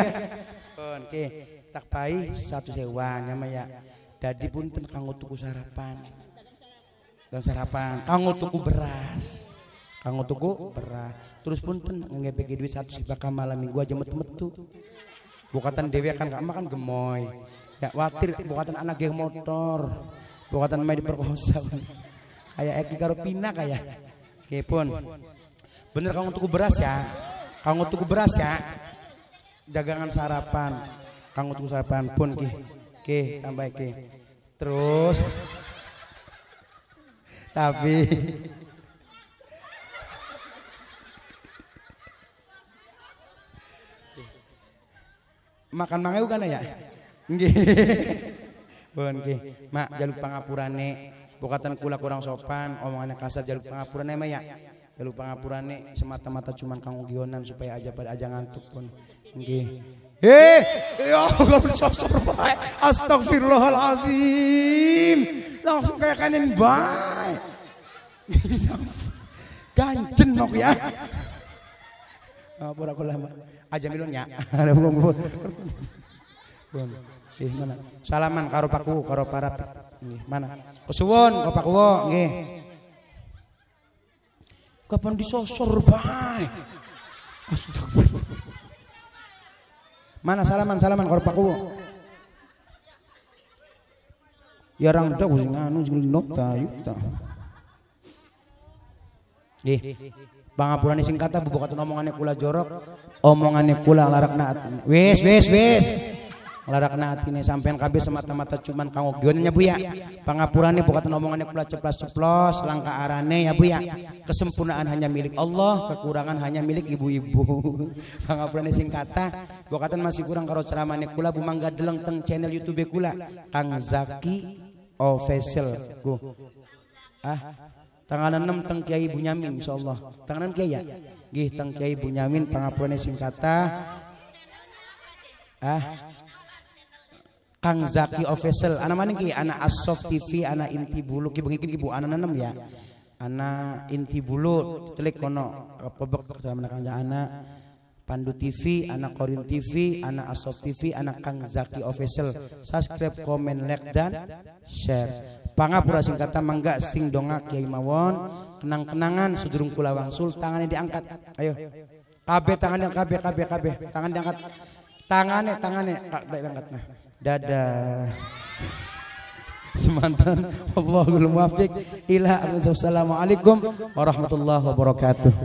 Oke tak pai satu sewan ya ya. pun punten kanggo tuku sarapan. Dan sarapan, kanggo tuku beras. Kanggo tuku beras. Terus punten ngebeki duit satu bakal malam minggu aja metu-metu. Bukatan dewe kan gak makan gemoy. Ya watir bukatan anak geng motor. Pokoknya main diperkosa. Ayah Eki karo Pina kaya. pun. Bener kamu tuku beras ya. Kamu tuku beras ya. Dagangan sarapan. Kamu tuku sarapan pun ki. Ki tambah ki. Terus. Tapi. Makan mangai bukan ya? Nggih. Bon ki, mak jaluk pangapurane, Bukatan kula kurang sopan, omongannya kasar jaluk pangapurane mah ya. Jaluk pangapurane semata-mata cuman kang gionan supaya aja pada aja ngantuk pun. Nggih. Eh, ya Allah bersosor bae. Astagfirullahaladzim, Langsung kayak kanin bae. Ganjen nok ya. Apa ora kula aja milun ya. Ada belum. Nggih, mana? Salaman karo Paku, karo para nggih, mana? Kesuwun, karo Pakuwo, nggih. Kapan disosor bae? Astagfirullah. Mana salaman salaman karo Pakuwo? Ya orang nganu sing nok ta nokta ta. Nggih. Pangapurane sing kata bubuk kata omongane kula jorok, omongane kula larak naat. Wis wis wis ngelarakna sampai sampean kabeh semata-mata cuman kanggo gionnya Bu ya pangapurane bukan omongannya kula ceplos-ceplos langkah arane ya Bu ya kesempurnaan hanya milik Allah kekurangan hanya milik ibu-ibu pangapurane sing kata bokatan masih kurang karo ceramahne kula bumangga deleng teng channel YouTube kula Kang Zaki Official go ah tanggal 6 teng Kiai Bunyamin insyaallah tanggal 6 Kiai ya nggih teng Kiai Bunyamin pangapurane sing singkata. ah Kang Zaki Official. Anak mana ki? Anak Asof TV, anak Inti Bulu. Ki bengi ki bu anak enam ya. Anak Inti Bulu, telik kono pebek dalam anak Kang anak Pandu TV, anak Korin TV, anak Asof TV, anak Kang Zaki Official. Subscribe, komen, like dan share. Pangapura singkata mangga sing dongak Kiai Mawon, kenang-kenangan sedurung kula wangsul, tangannya diangkat. Ayo. Kabeh tangannya kabeh kabeh kabeh, tangan diangkat. Tangannya tangannya kabeh diangkat. Nah. Dadah. Semantan. Wallahul muwaffiq ila Assalamualaikum warahmatullahi wabarakatuh.